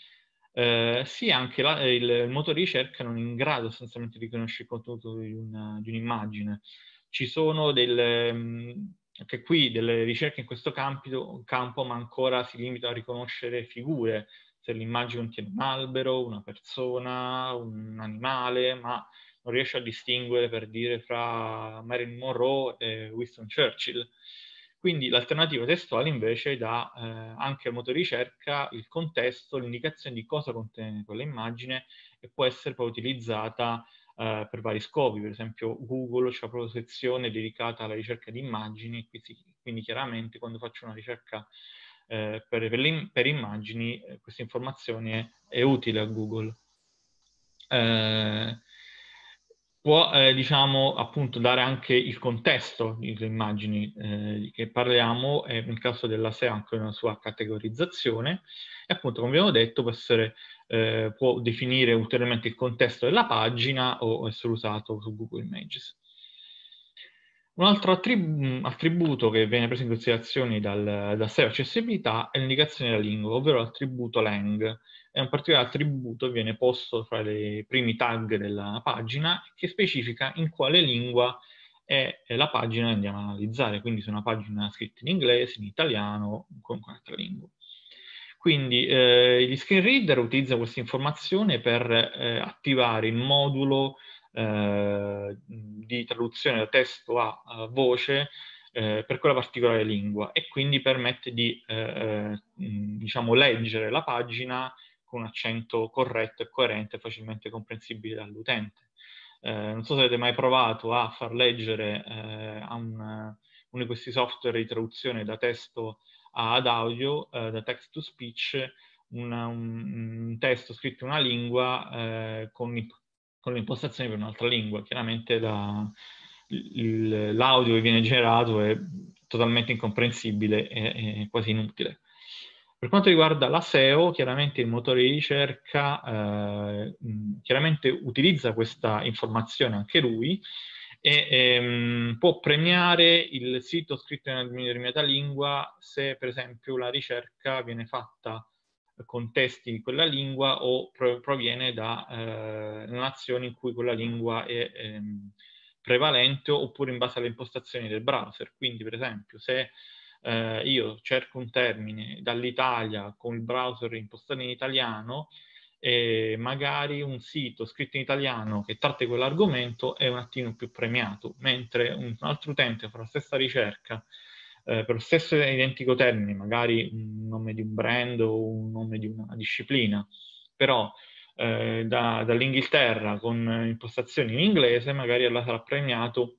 eh, sì, anche la, eh, il, il, motore di ricerca non è in grado sostanzialmente di riconoscere il contenuto di un'immagine. Ci sono delle, mm, anche qui delle ricerche in questo campo, campo ma ancora si limitano a riconoscere figure, se l'immagine contiene un albero, una persona, un animale, ma non riesce a distinguere per dire fra Marilyn Monroe e Winston Churchill. Quindi l'alternativa testuale invece dà eh, anche al motore di ricerca il contesto, l'indicazione di cosa contiene quella immagine e può essere poi utilizzata eh, per vari scopi, per esempio Google c'è proprio sezione dedicata alla ricerca di immagini, quindi, chiaramente quando faccio una ricerca eh, per, per, le, per, immagini eh, questa informazione è, è utile a Google. Eh, può, eh, diciamo, appunto dare anche il contesto delle immagini eh, che parliamo, eh, nel caso della SE anche una sua categorizzazione, e appunto, come abbiamo detto, può essere eh, può definire ulteriormente il contesto della pagina o essere usato su Google Images. Un altro mm, attributo che viene preso in considerazione dal, dal server accessibilità è l'indicazione della lingua, ovvero l'attributo lang. È un particolare attributo che viene posto fra i primi tag della pagina che specifica in quale lingua è la pagina che andiamo a analizzare, quindi se una pagina scritta in inglese, in italiano o in qualunque altra lingua. Quindi eh, gli screen reader utilizzano questa informazione per eh, attivare il modulo eh, di traduzione da testo a, a voce eh, per quella particolare lingua e quindi permette di eh, eh, diciamo, leggere la pagina con un accento corretto e coerente, facilmente comprensibile dall'utente. non so se avete mai provato a far leggere a un, uno di questi software di traduzione da testo ad audio, eh, da text to speech, una, un, un, testo scritto in una lingua eh, con, con l'impostazione per un'altra lingua. Chiaramente la, il, l'audio che viene generato è totalmente incomprensibile e, quasi inutile. Per quanto riguarda la SEO, chiaramente il motore di ricerca eh, chiaramente utilizza questa informazione anche lui e ehm, può premiare il sito scritto in determinata lingua se per esempio la ricerca viene fatta con testi di quella lingua o proviene da eh, nazioni in cui quella lingua è ehm, prevalente oppure in base alle impostazioni del browser. Quindi per esempio se eh, io cerco un termine dall'Italia con il browser impostato in italiano, e magari un sito scritto in italiano che tratta quell'argomento è un attimo più premiato, mentre un altro utente fa la stessa ricerca eh, per lo stesso identico termine, magari un nome di un brand o un nome di una disciplina, però eh, da, dall'Inghilterra con impostazioni in inglese magari allora sarà premiato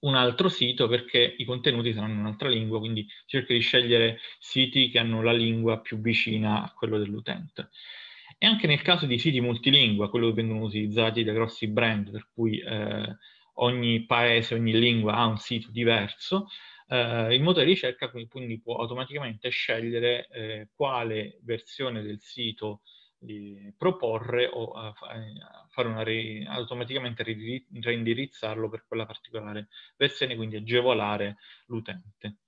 un altro sito perché i contenuti saranno in un'altra lingua, quindi cerco di scegliere siti che hanno la lingua più vicina a quello dell'utente. E anche nel caso di siti multilingue, quello che vengono utilizzati dai grossi brand, per cui eh, ogni paese, ogni lingua ha un sito diverso, eh, il motore di ricerca quindi, quindi può automaticamente scegliere eh, quale versione del sito eh, proporre o eh, a eh, fare una re, automaticamente reindirizzarlo per quella particolare versione, quindi agevolare l'utente.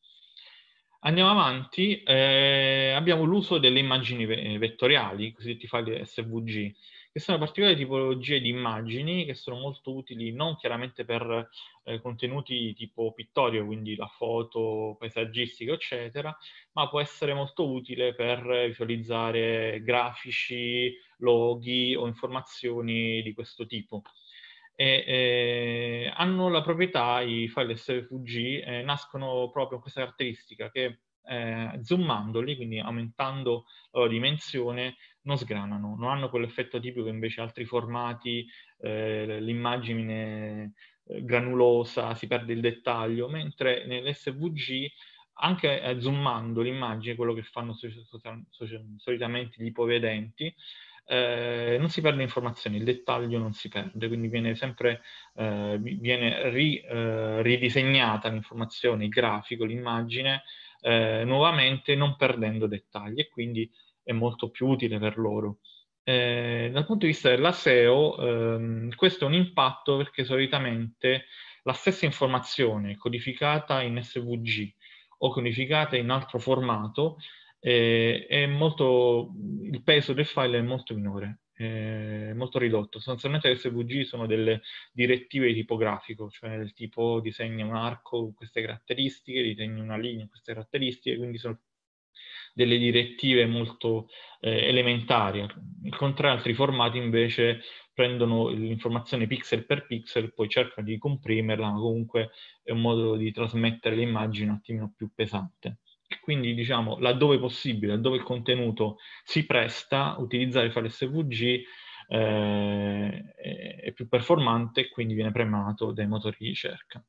Andiamo avanti, eh, abbiamo l'uso delle immagini vettoriali, cosiddetti file SVG, che sono particolari tipologie di immagini che sono molto utili non chiaramente per eh, contenuti tipo pittorio, quindi la foto, paesaggistica, eccetera, ma può essere molto utile per visualizzare grafici, loghi o informazioni di questo tipo e eh, hanno la proprietà, i file SVG, eh, nascono proprio con questa caratteristica che eh, zoomandoli, quindi aumentando la loro dimensione, non sgranano, non hanno quell'effetto tipico che invece altri formati, eh, l'immagine eh, granulosa, si perde il dettaglio, mentre nell'SVG anche eh, zoomando l'immagine, quello che fanno so so solitamente gli ipovedenti, eh, non si perde informazione, il dettaglio non si perde, quindi viene sempre eh, viene ri, eh, ridisegnata l'informazione, il grafico, l'immagine, eh, nuovamente non perdendo dettagli e quindi è molto più utile per loro. Eh, dal punto di vista della SEO, ehm, questo è un impatto perché solitamente la stessa informazione codificata in SVG o codificata in altro formato eh, molto, il peso del file è molto minore, è molto ridotto. Sostanzialmente le SVG sono delle direttive di tipografico, cioè del tipo disegna un arco con queste caratteristiche, disegna una linea con queste caratteristiche, quindi sono delle direttive molto eh, elementari. Al contrario, altri formati invece prendono l'informazione pixel per pixel, poi cercano di comprimerla, ma comunque è un modo di trasmettere l'immagine un attimino più pesante e quindi diciamo laddove possibile, laddove il contenuto si presta, utilizzare il file SVG eh, è più performante e quindi viene premato dai motori di ricerca.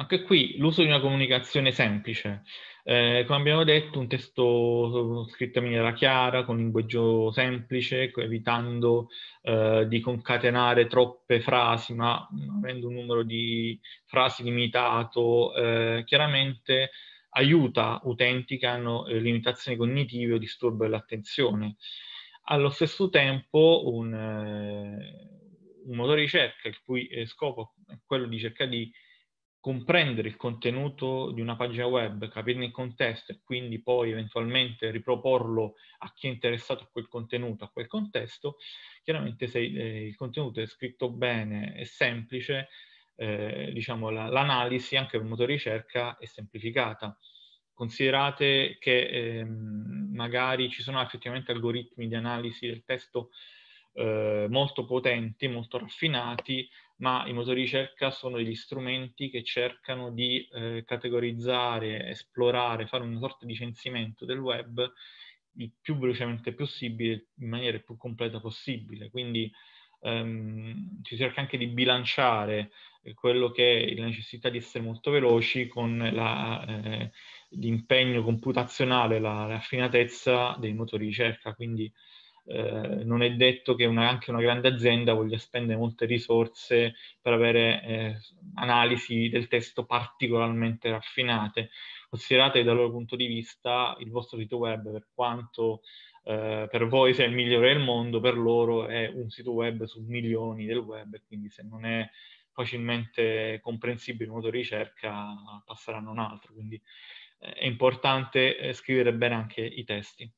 Anche qui l'uso di una comunicazione semplice. Eh, come abbiamo detto, un testo scritto in maniera chiara, con linguaggio semplice, evitando eh, di concatenare troppe frasi, ma avendo un numero di frasi limitato, eh, chiaramente aiuta utenti che hanno eh, limitazioni cognitive o disturbo dell'attenzione. Allo stesso tempo un, eh, un motore di ricerca il cui eh, scopo è quello di cercare di comprendere il contenuto di una pagina web, capirne il contesto e quindi poi eventualmente riproporlo a chi è interessato a quel contenuto, a quel contesto, chiaramente se eh, il contenuto è scritto bene e semplice, eh, diciamo, la, l'analisi anche per motore di ricerca è semplificata. Considerate che ehm, magari ci sono effettivamente algoritmi di analisi del testo eh, molto potenti, molto raffinati, ma i motori di ricerca sono degli strumenti che cercano di eh, categorizzare, esplorare, fare una sorta di censimento del web il più velocemente possibile, in maniera più completa possibile. Quindi ehm, si cerca anche di bilanciare eh, quello che è la necessità di essere molto veloci con la, eh, l'impegno computazionale, la, raffinatezza dei motori di ricerca. Quindi eh, non è detto che una, anche una grande azienda voglia spendere molte risorse per avere eh, analisi del testo particolarmente raffinate. Considerate dal loro punto di vista il vostro sito web, per quanto eh, per voi c'è il migliore del mondo, per loro è un sito web su milioni del web, quindi se non è facilmente comprensibile il motore di ricerca passeranno un altro, quindi eh, è importante eh, scrivere bene anche i testi.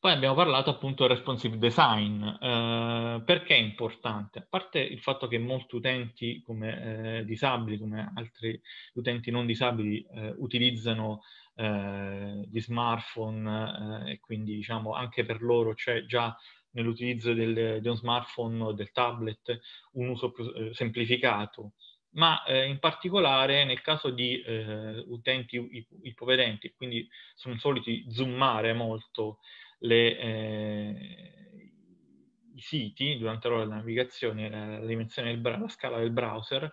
Poi abbiamo parlato appunto del responsive design, eh, perché è importante? A parte il fatto che molti utenti come eh, disabili, come altri utenti non disabili, eh, utilizzano eh, gli smartphone eh, e quindi diciamo anche per loro c'è già nell'utilizzo del, di uno smartphone o del tablet un uso più, eh, semplificato ma eh, in particolare nel caso di eh, utenti ipovedenti, quindi sono soliti zoomare molto le, eh, i siti durante l'ora della navigazione, la dimensione del bra- la scala del browser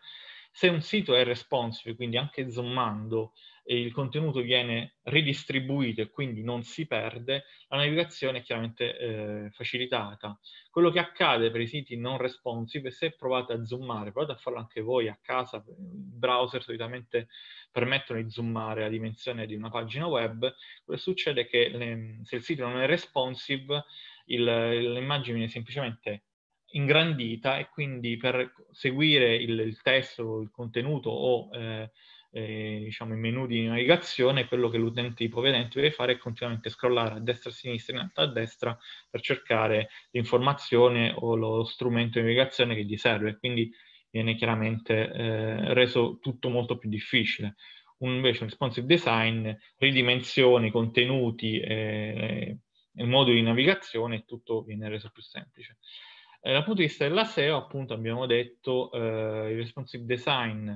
se un sito è responsive, quindi anche zoomando, il contenuto viene ridistribuito e quindi non si perde, la navigazione è chiaramente eh, facilitata. Quello che accade per i siti non responsive, se provate a zoomare, provate a farlo anche voi a casa, i browser solitamente permettono di zoomare la dimensione di una pagina web, quello succede che le, se il sito non è responsive, l'immagine viene semplicemente ingrandita e quindi per seguire il, il testo, il contenuto o eh, eh, diciamo, i menu di navigazione, quello che l'utente ipovedente deve fare è continuamente scrollare a destra, a sinistra, in alto, a destra per cercare l'informazione o lo strumento di navigazione che gli serve. Quindi viene chiaramente eh, reso tutto molto più difficile. Un, invece un responsive design ridimensioni, contenuti, eh, il modo di navigazione, e tutto viene reso più semplice. Eh, dal punto di vista della SEO, appunto, abbiamo detto eh, il responsive design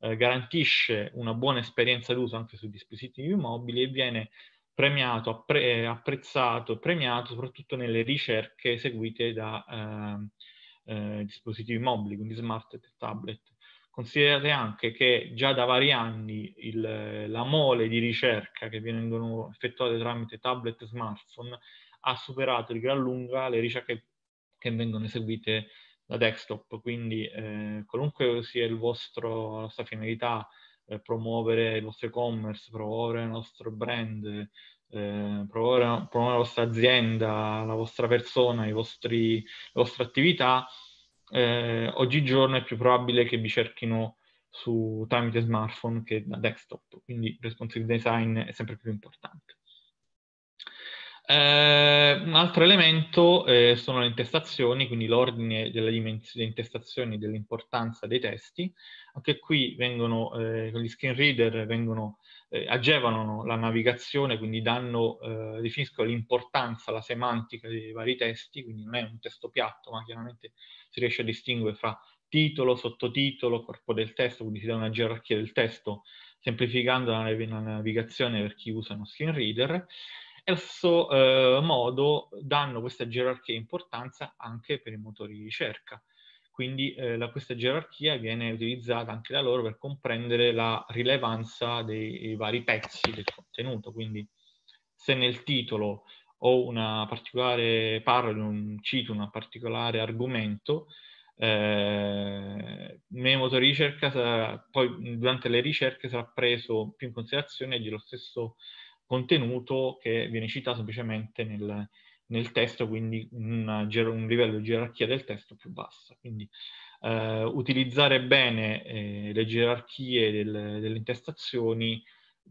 eh, garantisce una buona esperienza d'uso anche su dispositivi mobili e viene premiato, appre- eh, apprezzato, premiato soprattutto nelle ricerche eseguite da ehm, eh, dispositivi mobili, quindi smart e tablet. Considerate anche che già da vari anni il, la mole di ricerca che vengono effettuate tramite tablet e smartphone ha superato di gran lunga le ricerche che vengono eseguite da desktop, quindi eh, qualunque sia vostro, la vostra finalità, eh, promuovere il vostro e-commerce, promuovere il nostro brand, eh, promuovere, promuovere, la vostra azienda, la vostra persona, vostri, le vostre attività, eh, oggigiorno è più probabile che vi cerchino su tramite smartphone che da desktop, quindi il responsive design è sempre più importante. Eh, un altro elemento eh, sono le intestazioni, quindi l'ordine delle, dimens- delle intestazioni, dell'importanza dei testi. Anche qui vengono, eh, gli screen reader vengono, eh, agevolano la navigazione, quindi danno, eh, definiscono l'importanza, la semantica dei vari testi, quindi non è un testo piatto, ma chiaramente si riesce a distinguere fra titolo, sottotitolo, corpo del testo, quindi si dà una gerarchia del testo, semplificando la, la navigazione per chi usa uno screen reader e allo stesso eh, modo danno questa gerarchia importanza anche per i motori di ricerca. Quindi eh, la, questa gerarchia viene utilizzata anche da loro per comprendere la rilevanza dei, dei vari pezzi del contenuto. Quindi se nel titolo ho una particolare parlo di un cito, un particolare argomento, eh, nei motori di ricerca sarà, poi durante le ricerche sarà preso più in considerazione e dello stesso contenuto che viene citato semplicemente nel, nel testo, quindi una, un livello di gerarchia del testo più basso. Quindi eh, utilizzare bene eh, le gerarchie del, delle intestazioni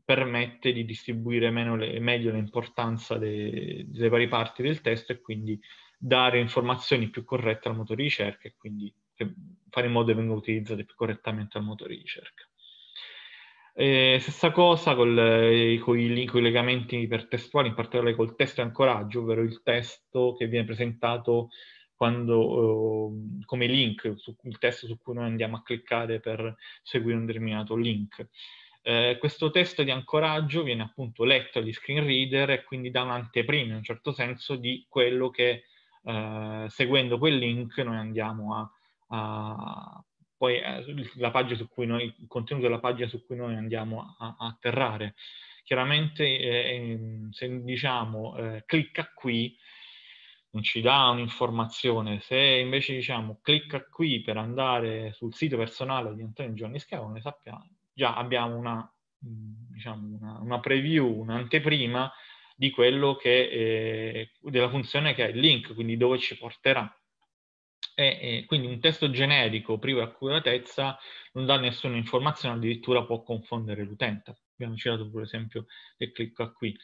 permette di distribuire le, meglio l'importanza de, delle varie parti del testo e quindi dare informazioni più corrette al motore di ricerca e quindi fare in modo che vengano utilizzate più correttamente al motore di ricerca. Eh, stessa cosa con eh, i collegamenti ipertestuali, in particolare col testo e ancoraggio, ovvero il testo che viene presentato quando, eh, come link, su, il testo su cui noi andiamo a cliccare per seguire un determinato link. Eh, questo testo di ancoraggio viene appunto letto agli screen reader e quindi dà un'anteprima in un certo senso di quello che eh, seguendo quel link noi andiamo a, a, poi eh, la pagina su cui noi, il contenuto della pagina su cui noi andiamo a, a atterrare. Chiaramente eh, ehm, se diciamo eh, clicca qui, non ci dà un'informazione, se invece diciamo clicca qui per andare sul sito personale di Antonio Giovanni Schiavone, sappiamo, già abbiamo una, diciamo, una, una preview, un'anteprima di quello che, eh, della funzione che è il link, quindi dove ci porterà e, e quindi un testo generico privo di accuratezza non dà nessuna informazione, addirittura può confondere l'utente. Abbiamo citato per esempio e clicca qui.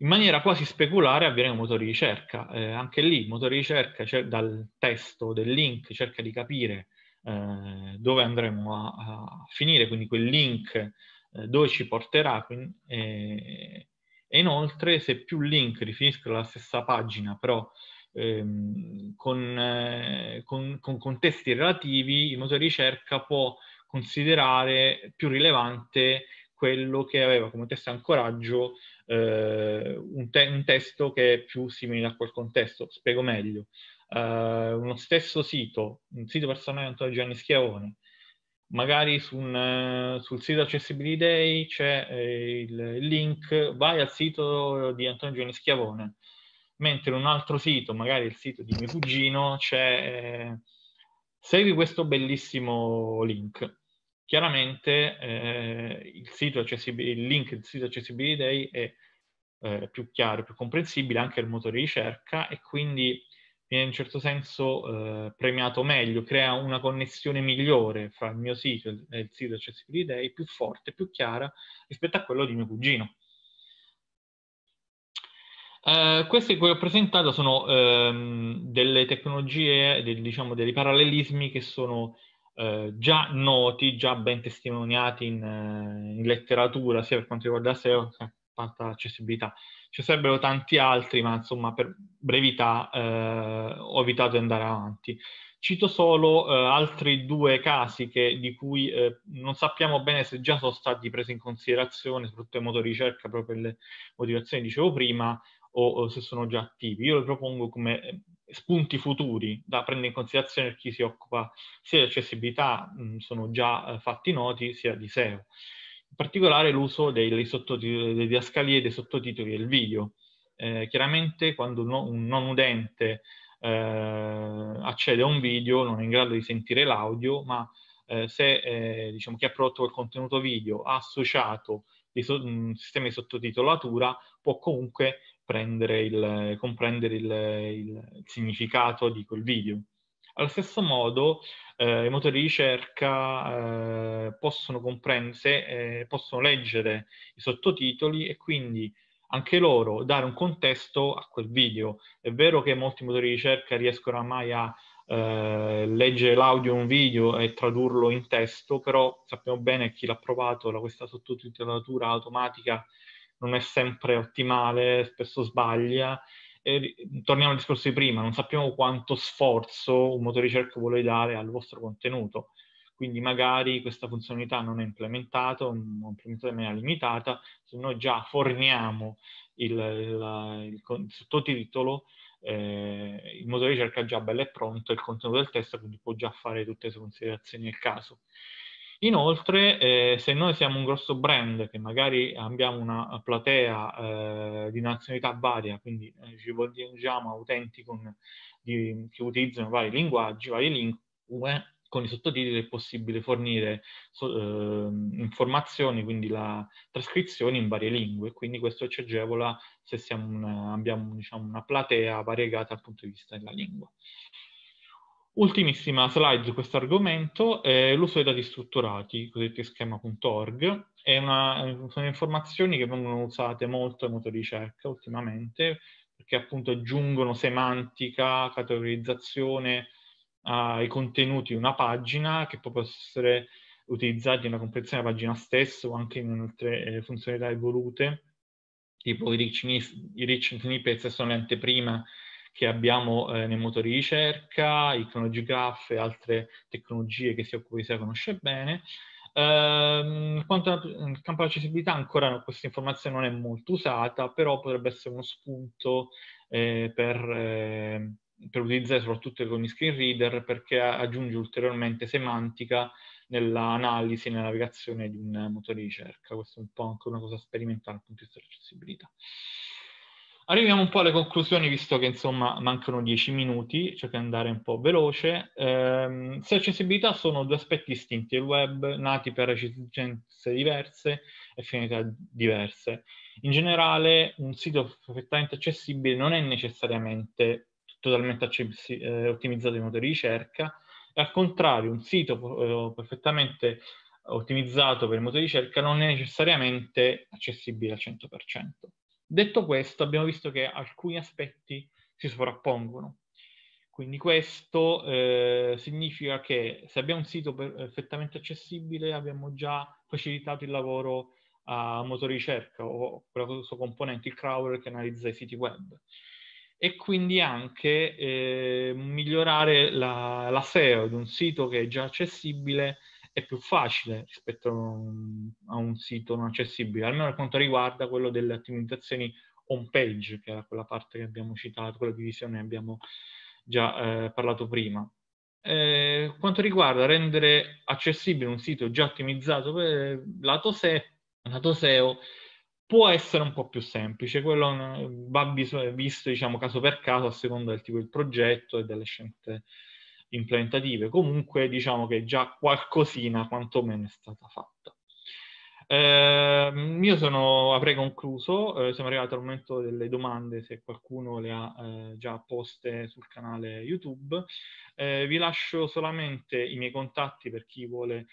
In maniera quasi speculare avviene un motore di ricerca. Eh, anche lì il motore di ricerca dal testo, del link, cerca di capire eh, dove andremo a, a, finire, quindi quel link eh, dove ci porterà. Quindi, eh, e inoltre se più link riferiscono alla stessa pagina, però ehm, con, eh, con, con, contesti relativi, il motore di ricerca può considerare più rilevante quello che aveva come testa ancoraggio eh, un, te- un, testo che è più simile a quel contesto. Spiego meglio. Eh, uno stesso sito, un sito personale di Antonio Gianni Schiavone, magari su un, eh, sul sito Accessibility Day c'è eh, il link vai al sito di Antonio Gianni Schiavone mentre un altro sito, magari il sito di mio cugino, c'è eh, segui questo bellissimo link. Chiaramente eh, il, sito il link del sito Accessibility Day è eh, più chiaro, più comprensibile anche al motore di ricerca e quindi viene in un certo senso eh, premiato meglio, crea una connessione migliore fra il mio sito e il sito Accessibility Day, più forte, più chiara rispetto a quello di mio cugino eh, queste che ho presentato sono um, delle tecnologie, del, diciamo, dei parallelismi che sono uh, già noti, già ben testimoniati in, eh, in, letteratura, sia per quanto riguarda SEO che per quanto l'accessibilità. Ci sarebbero tanti altri, ma insomma per brevità ho evitato di andare avanti. Cito solo altri due casi che, di cui non sappiamo bene se già sono stati presi in considerazione, soprattutto ai motori ricerca, proprio per le motivazioni che dicevo prima, o, o se sono già attivi. Io lo propongo come eh, spunti futuri da prendere in considerazione per chi si occupa sia di accessibilità, mh, mm, sono già eh, fatti noti, sia di SEO. In particolare l'uso dei, dei sottotitoli, delle diascalie, dei sottotitoli del video. Eh, chiaramente quando no, un non udente eh, accede a un video non è in grado di sentire l'audio, ma eh, se eh, diciamo, chi ha prodotto quel contenuto video ha associato dei so- un mm, sistema di sottotitolatura, può comunque il, comprendere il, il, significato di quel video. Allo stesso modo eh, i motori di ricerca eh, possono, comprendere, eh, possono leggere i sottotitoli e quindi anche loro dare un contesto a quel video. È vero che molti motori di ricerca riescono mai a eh, leggere l'audio in un video e tradurlo in testo, però sappiamo bene chi l'ha provato, la, questa sottotitolatura automatica non è sempre ottimale, spesso sbaglia. E, torniamo al discorso di prima, non sappiamo quanto sforzo un motore di ricerca vuole dare al vostro contenuto. Quindi magari questa funzionalità non è implementata, non è implementata in maniera limitata, se noi già forniamo il, il, il sottotitolo, eh, il motore di ricerca è già bello e pronto, il contenuto del testo, quindi può già fare tutte le considerazioni del caso. Inoltre, eh, se noi siamo un grosso brand che magari abbiamo una platea eh, di nazionalità varia, quindi eh, ci volgiamo a utenti con, di, che utilizzano vari linguaggi, varie lingue, con i sottotitoli è possibile fornire so, ehm, informazioni, quindi la trascrizione in varie lingue, quindi questo ci agevola se una, abbiamo diciamo, una platea variegata dal punto di vista della lingua. Ultimissima slide su questo argomento è l'uso dei dati strutturati, cosiddetti schema.org. Sono informazioni che vengono usate molto in motori di ricerca ultimamente, perché appunto aggiungono semantica, categorizzazione ai contenuti di una pagina, che poi possono essere utilizzati nella comprensione della pagina stessa o anche in altre eh, funzionalità evolute, tipo i rich, i rich snippets sono le anteprime che abbiamo eh, nei motori di ricerca, i cronograph e altre tecnologie che si occupa di sé conosce bene. Ehm, quanto al campo di accessibilità, ancora no, questa informazione non è molto usata, però potrebbe essere uno spunto eh, per, eh, per, utilizzare soprattutto con i screen reader perché aggiunge ulteriormente semantica nell'analisi e nella navigazione di un motore di ricerca. Questa è un po' anche una cosa sperimentale dal punto di vista dell'accessibilità. Arriviamo un po' alle conclusioni, visto che insomma mancano dieci minuti, cerco di andare un po' veloce. Eh, se accessibilità sono due aspetti distinti, il web nati per esigenze diverse e finalità diverse. In generale un sito perfettamente accessibile non è necessariamente totalmente accessi- eh, ottimizzato in motore di ricerca, e al contrario un sito eh, perfettamente ottimizzato per il motore di ricerca non è necessariamente accessibile al 100%. Detto questo, abbiamo visto che alcuni aspetti si sovrappongono. Quindi questo eh, significa che se abbiamo un sito perfettamente accessibile abbiamo già facilitato il lavoro a motore ricerca o quella sua componente, il crawler che analizza i siti web. E quindi anche eh, migliorare la, la SEO di un sito che è già accessibile è più facile rispetto a un, a un sito non accessibile, almeno per quanto riguarda quello delle ottimizzazioni home page, che era quella parte che abbiamo citato, quella divisione che abbiamo già eh, parlato prima. Eh, quanto riguarda rendere accessibile un sito già ottimizzato per lato, se, lato SEO, può essere un po' più semplice, quello eh, va visto diciamo, caso per caso a seconda del tipo di progetto e delle scelte implementative. Comunque diciamo che già qualcosina quantomeno è stata fatta. Eh, io sono, avrei concluso, eh, siamo arrivati al momento delle domande se qualcuno le ha eh, già poste sul canale YouTube. Eh, vi lascio solamente i miei contatti per chi vuole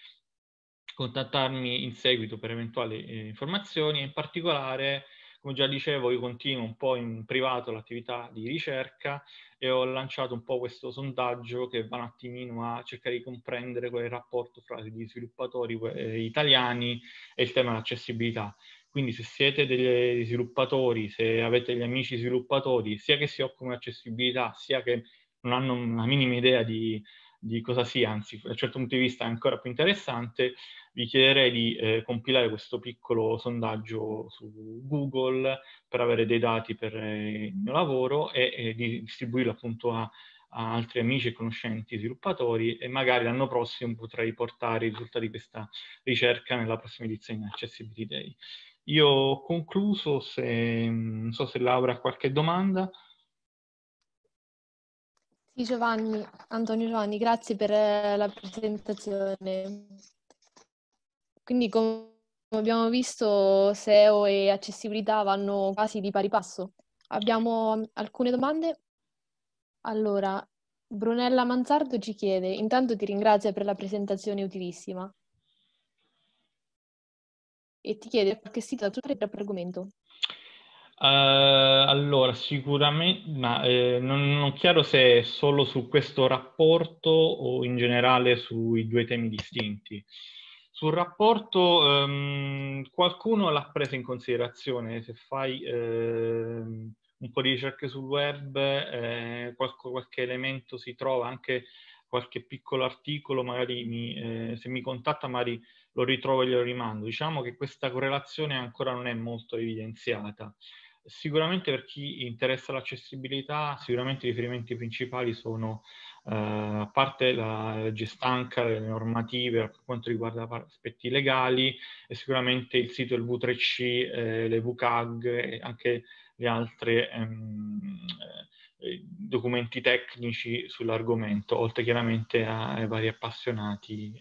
contattarmi in seguito per eventuali eh, informazioni, in particolare come già dicevo, io continuo un po' in privato l'attività di ricerca e ho lanciato un po' questo sondaggio che va un attimino a cercare di comprendere qual è il rapporto fra gli sviluppatori eh, italiani e il tema dell'accessibilità. Quindi se siete degli eh, sviluppatori, se avete gli amici sviluppatori, sia che si occupano di accessibilità, sia che non hanno una minima idea di di cosa sia, anzi da un certo punto di vista ancora più interessante, vi chiederei di eh, compilare questo piccolo sondaggio su Google per avere dei dati per eh, il mio lavoro e, e di distribuirlo appunto a, a, altri amici e conoscenti sviluppatori e magari l'anno prossimo potrei portare i risultati di questa ricerca nella prossima edizione di Accessibility Day. Io ho concluso, se, non so se Laura ha qualche domanda. Sì, Giovanni, Antonio Giovanni, grazie per eh, la presentazione. Quindi, come abbiamo visto, SEO e accessibilità vanno quasi di pari passo. Abbiamo mm, alcune domande. Allora, Brunella Manzardo ci chiede, intanto ti ringrazio per la presentazione utilissima. E ti chiede qualche sito da tutto per argomento. Uh, allora, sicuramente, ma eh, non, non chiaro se è solo su questo rapporto o in generale sui due temi distinti. Sul rapporto ehm, qualcuno l'ha preso in considerazione, se fai ehm, un po' di ricerche sul web eh, qualche, qualche, elemento si trova, anche qualche piccolo articolo, magari mi, eh, se mi contatta magari lo ritrovo e glielo rimando. Diciamo che questa correlazione ancora non è molto evidenziata. Sicuramente per chi interessa l'accessibilità, sicuramente i riferimenti principali sono eh, a parte la legge stanca, le normative per quanto riguarda aspetti legali e sicuramente il sito del V3C, eh, le VCAG e anche gli altri ehm, eh, documenti tecnici sull'argomento, oltre chiaramente ai vari appassionati.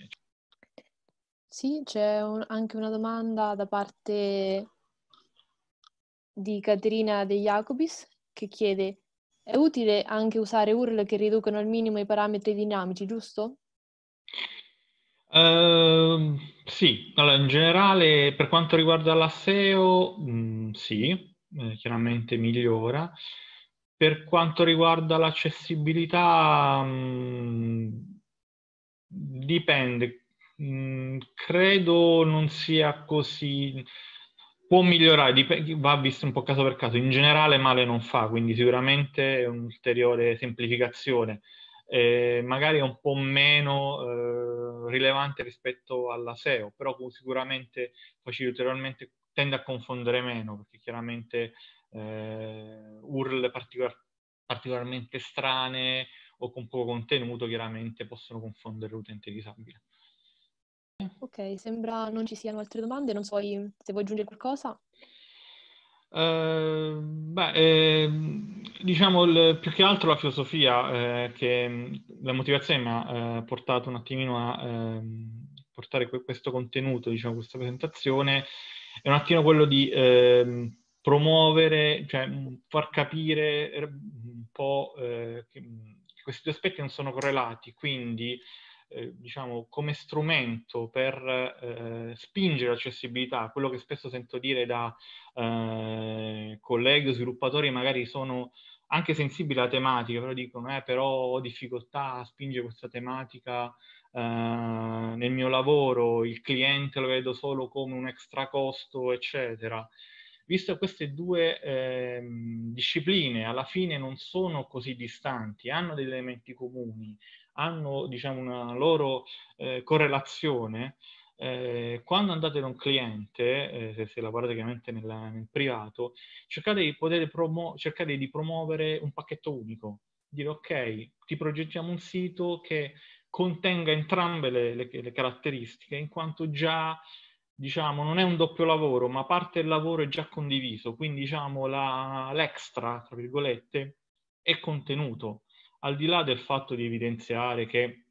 Sì, c'è un, anche una domanda da parte di Caterina De Jacobis che chiede è utile anche usare URL che riducono al minimo i parametri dinamici, giusto? Uh, sì, allora in generale per quanto riguarda la SEO, mm, sì, eh, chiaramente migliora. Per quanto riguarda l'accessibilità, mh, mm, dipende. Mh, mm, credo non sia così Può migliorare, dip- va visto un po' caso per caso. In generale male non fa, quindi sicuramente è un'ulteriore semplificazione. Eh, magari è un po' meno eh, rilevante rispetto alla SEO, però sicuramente facilmente tende a confondere meno, perché chiaramente eh, URL particolar- particolarmente strane o con poco contenuto chiaramente possono confondere l'utente disabile. Ok, sembra non ci siano altre domande, non so se vuoi aggiungere qualcosa. Eh, beh, eh, diciamo il, più che altro la filosofia eh, che mm, la motivazione mi ha eh, portato un attimino a ehm, portare que- questo contenuto, diciamo questa presentazione, è un attimo quello di ehm, promuovere, cioè mm, far capire eh, un po' eh, che, mm, che questi due aspetti non sono correlati, quindi eh, diciamo, come strumento per eh, spingere l'accessibilità, quello che spesso sento dire da eh, colleghi o sviluppatori magari sono anche sensibili alla tematica, però dicono eh, però ho difficoltà a spingere questa tematica eh, nel mio lavoro, il cliente lo vedo solo come un extra costo, eccetera. Visto queste due ehm, discipline alla fine non sono così distanti, hanno degli elementi comuni, hanno diciamo, una loro eh, correlazione. Eh, quando andate da un cliente, eh, se, se, lavorate chiaramente nel, nel privato, cercate di, promo- cercate di promuovere un pacchetto unico, dire ok, ti progettiamo un sito che contenga entrambe le, le, le caratteristiche, in quanto già diciamo, non è un doppio lavoro, ma parte del lavoro è già condiviso, quindi diciamo la, l'extra, tra virgolette, è contenuto al di là del fatto di evidenziare che,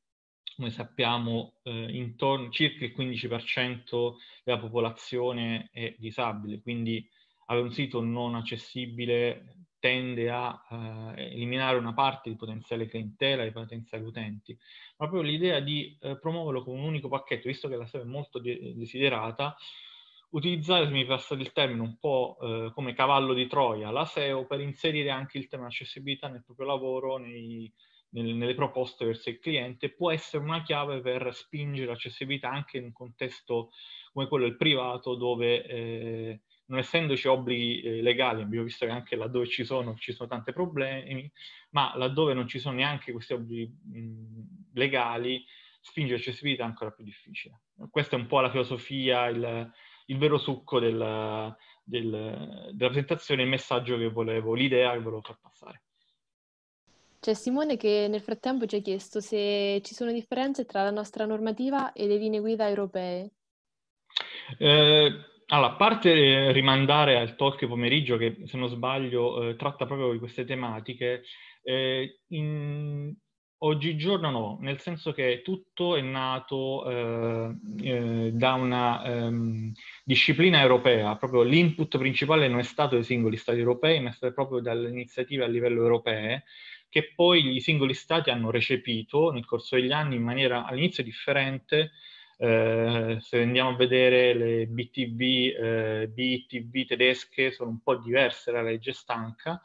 come sappiamo, eh, intorno, circa il 15% della popolazione è disabile, quindi avere un sito non accessibile tende a eh, eliminare una parte di potenziale clientela, e potenziali utenti, ma proprio l'idea di eh, promuoverlo con un unico pacchetto, visto che la SEO è molto de- desiderata, utilizzare, se mi passate il termine, un po' eh, come cavallo di Troia la SEO per inserire anche il tema accessibilità nel proprio lavoro, nei, nel, nelle proposte verso il cliente, può essere una chiave per spingere l'accessibilità anche in un contesto come quello del privato dove eh, non essendoci obblighi eh, legali, abbiamo visto che anche laddove ci sono ci sono tanti problemi, ma laddove non ci sono neanche questi obblighi mh, legali, spingere l'accessibilità è ancora più difficile. Questa è un po' la filosofia, il, il vero succo della, del, della presentazione, il messaggio che volevo, l'idea che volevo far passare. C'è cioè, Simone che nel frattempo ci ha chiesto se ci sono differenze tra la nostra normativa e le linee guida europee. Eh, allora, a parte eh, rimandare al talk pomeriggio che, se non sbaglio, eh, tratta proprio di queste tematiche, eh, in, Oggigiorno no, nel senso che tutto è nato eh, eh, da una ehm, disciplina europea, proprio l'input principale non è stato dei singoli stati europei, ma è stato proprio dalle iniziative a livello europeo che poi i singoli stati hanno recepito nel corso degli anni in maniera all'inizio differente. Eh, se andiamo a vedere le BTV, eh, BTV tedesche sono un po' diverse dalla legge stanca,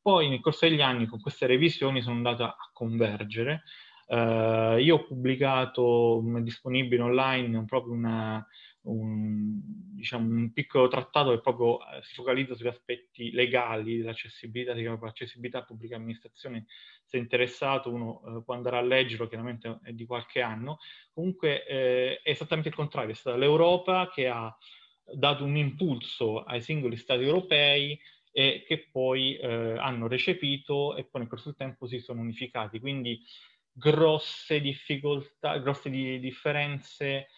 poi nel corso degli anni con queste revisioni sono andata a convergere. Eh, io ho pubblicato, è disponibile online, proprio una, un, diciamo, un, piccolo trattato che proprio eh, si focalizza sugli aspetti legali dell'accessibilità, si chiama accessibilità pubblica amministrazione. Se interessato uno eh, può andare a leggerlo, chiaramente è di qualche anno. Comunque eh, è esattamente il contrario, è stata l'Europa che ha dato un impulso ai singoli stati europei e che poi eh, hanno recepito e poi nel corso del tempo si sono unificati. Quindi grosse difficoltà, grosse di differenze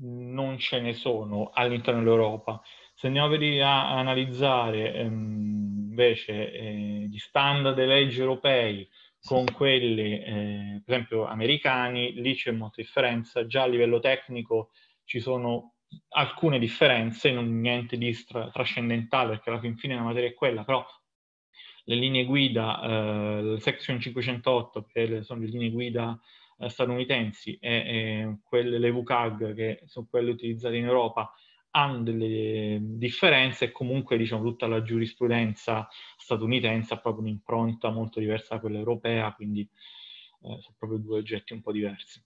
non ce ne sono all'interno dell'Europa. Se andiamo a, a analizzare ehm, invece eh, gli standard delle leggi europei con quelli, eh, per esempio, americani, lì c'è molta differenza. Già a livello tecnico ci sono alcune differenze, non niente di stra- trascendentale perché alla fin fine la materia è quella, però le linee guida, eh, la section 508 che sono le linee guida eh, statunitensi e, e quelle, le VCAG che sono quelle utilizzate in Europa hanno delle differenze e comunque diciamo, tutta la giurisprudenza statunitense ha proprio un'impronta molto diversa da quella europea, quindi eh, sono proprio due oggetti un po' diversi.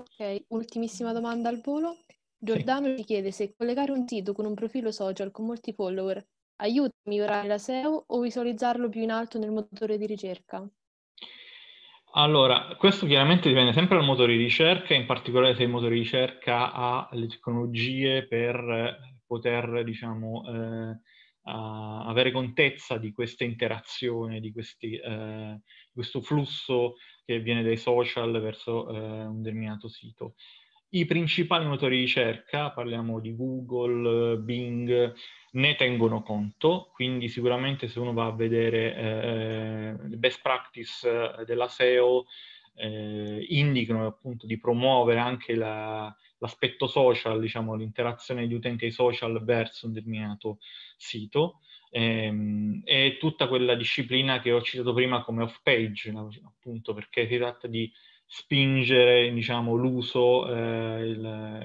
Ok, ultimissima domanda al volo. Giordano sì. ci chiede se collegare un sito con un profilo social con molti follower aiuta a migliorare la SEO o visualizzarlo più in alto nel motore di ricerca? Allora, questo chiaramente dipende sempre dal motore di ricerca, in particolare se il motore di ricerca ha le tecnologie per eh, poter, diciamo, eh, avere contezza di questa interazione, di questi, eh, questo flusso che viene dai social verso eh, un determinato sito. I principali motori di ricerca, parliamo di Google, Bing, ne tengono conto, quindi sicuramente se uno va a vedere le eh, best practice eh, della SEO, eh, indicano appunto di promuovere anche la, l'aspetto social, diciamo l'interazione di utenti ai social verso un determinato sito ehm, e tutta quella disciplina che ho citato prima come off-page, appunto perché si tratta di spingere diciamo, l'uso, eh,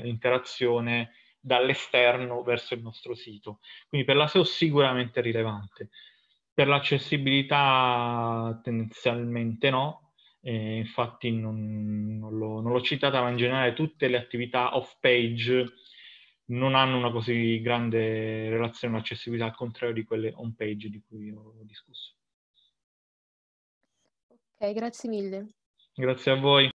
l'interazione dall'esterno verso il nostro sito. Quindi per la SEO sicuramente rilevante. Per l'accessibilità tendenzialmente no, eh, infatti non, non, l'ho, non l'ho citata, ma in generale tutte le attività off-page non hanno una così grande relazione all'accessibilità, al contrario di quelle home page di cui ho discusso. Ok, grazie mille. Grazie a voi.